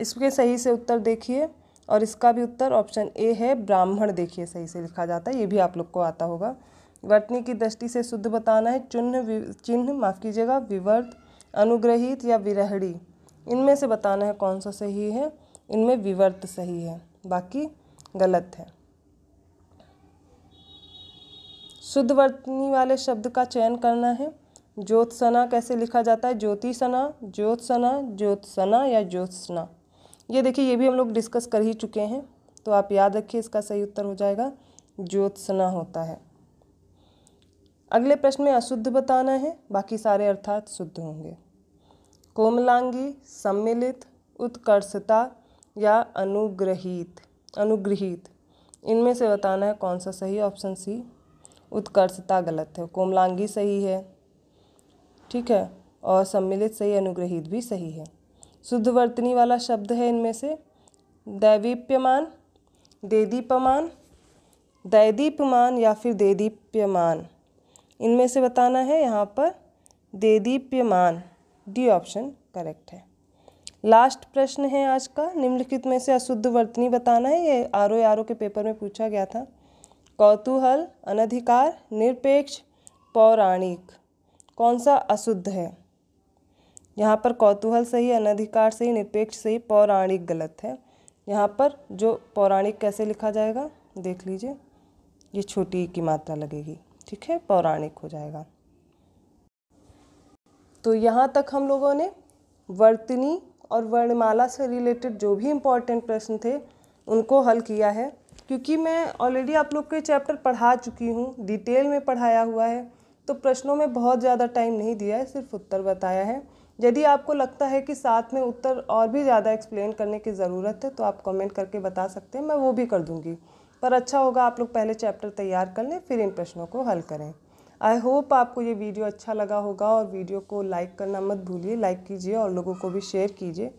इसके सही से उत्तर देखिए और इसका भी उत्तर ऑप्शन ए है ब्राह्मण देखिए सही से लिखा जाता है ये भी आप लोग को आता होगा वर्तनी की दृष्टि से शुद्ध बताना है चिन्ह चिन्ह माफ़ कीजिएगा विवर्त अनुग्रहित या विरहड़ी इनमें से बताना है कौन सा सही है इनमें विवर्त सही है बाकी गलत है शुद्ध वर्तनी वाले शब्द का चयन करना है ज्योत्सना कैसे लिखा जाता है ज्योतिसना ज्योत्सना ज्योत्सना या ज्योत्सना ये देखिए ये भी हम लोग डिस्कस कर ही चुके हैं तो आप याद रखिए इसका सही उत्तर हो जाएगा ज्योत्सना होता है अगले प्रश्न में अशुद्ध बताना है बाकी सारे अर्थात शुद्ध होंगे कोमलांगी सम्मिलित उत्कर्षता या अनुग्रहित अनुग्रहित इनमें से बताना है कौन सा सही ऑप्शन सी उत्कर्षता गलत है कोमलांगी सही है ठीक है और सम्मिलित सही अनुग्रहित भी सही है शुद्ध वर्तनी वाला शब्द है इनमें से दैवीप्यमान देदीप्यमान दैदीप्यमान या फिर देदीप्यमान इनमें से बताना है यहाँ पर देदीप्यमान डी ऑप्शन करेक्ट है लास्ट प्रश्न है आज का निम्नलिखित में से अशुद्ध वर्तनी बताना है ये आर ओ आर ओ के पेपर में पूछा गया था कौतूहल अनधिकार निरपेक्ष पौराणिक कौन सा अशुद्ध है यहाँ पर कौतूहल सही अनधिकार सही निरपेक्ष सही पौराणिक गलत है यहाँ पर जो पौराणिक कैसे लिखा जाएगा देख लीजिए ये छोटी की मात्रा लगेगी ठीक है पौराणिक हो जाएगा तो यहाँ तक हम लोगों ने वर्तनी और वर्णमाला से रिलेटेड जो भी इम्पोर्टेंट प्रश्न थे उनको हल किया है क्योंकि मैं ऑलरेडी आप लोग ये चैप्टर पढ़ा चुकी हूँ डिटेल में पढ़ाया हुआ है तो प्रश्नों में बहुत ज़्यादा टाइम नहीं दिया है सिर्फ उत्तर बताया है यदि आपको लगता है कि साथ में उत्तर और भी ज़्यादा एक्सप्लेन करने की ज़रूरत है तो आप कमेंट करके बता सकते हैं मैं वो भी कर दूँगी पर अच्छा होगा आप लोग पहले चैप्टर तैयार कर लें फिर इन प्रश्नों को हल करें आई होप आपको ये वीडियो अच्छा लगा होगा और वीडियो को लाइक करना मत भूलिए लाइक कीजिए और लोगों को भी शेयर कीजिए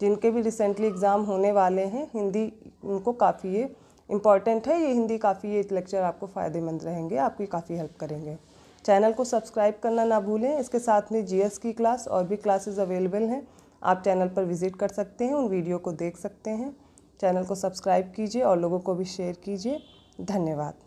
जिनके भी रिसेंटली एग्ज़ाम होने वाले हैं हिंदी उनको काफ़ी ये इम्पॉर्टेंट है ये हिंदी काफ़ी ये लेक्चर आपको फ़ायदेमंद रहेंगे आपकी काफ़ी हेल्प करेंगे चैनल को सब्सक्राइब करना ना भूलें इसके साथ में जी की क्लास और भी क्लासेज अवेलेबल हैं आप चैनल पर विज़िट कर सकते हैं उन वीडियो को देख सकते हैं चैनल को सब्सक्राइब कीजिए और लोगों को भी शेयर कीजिए धन्यवाद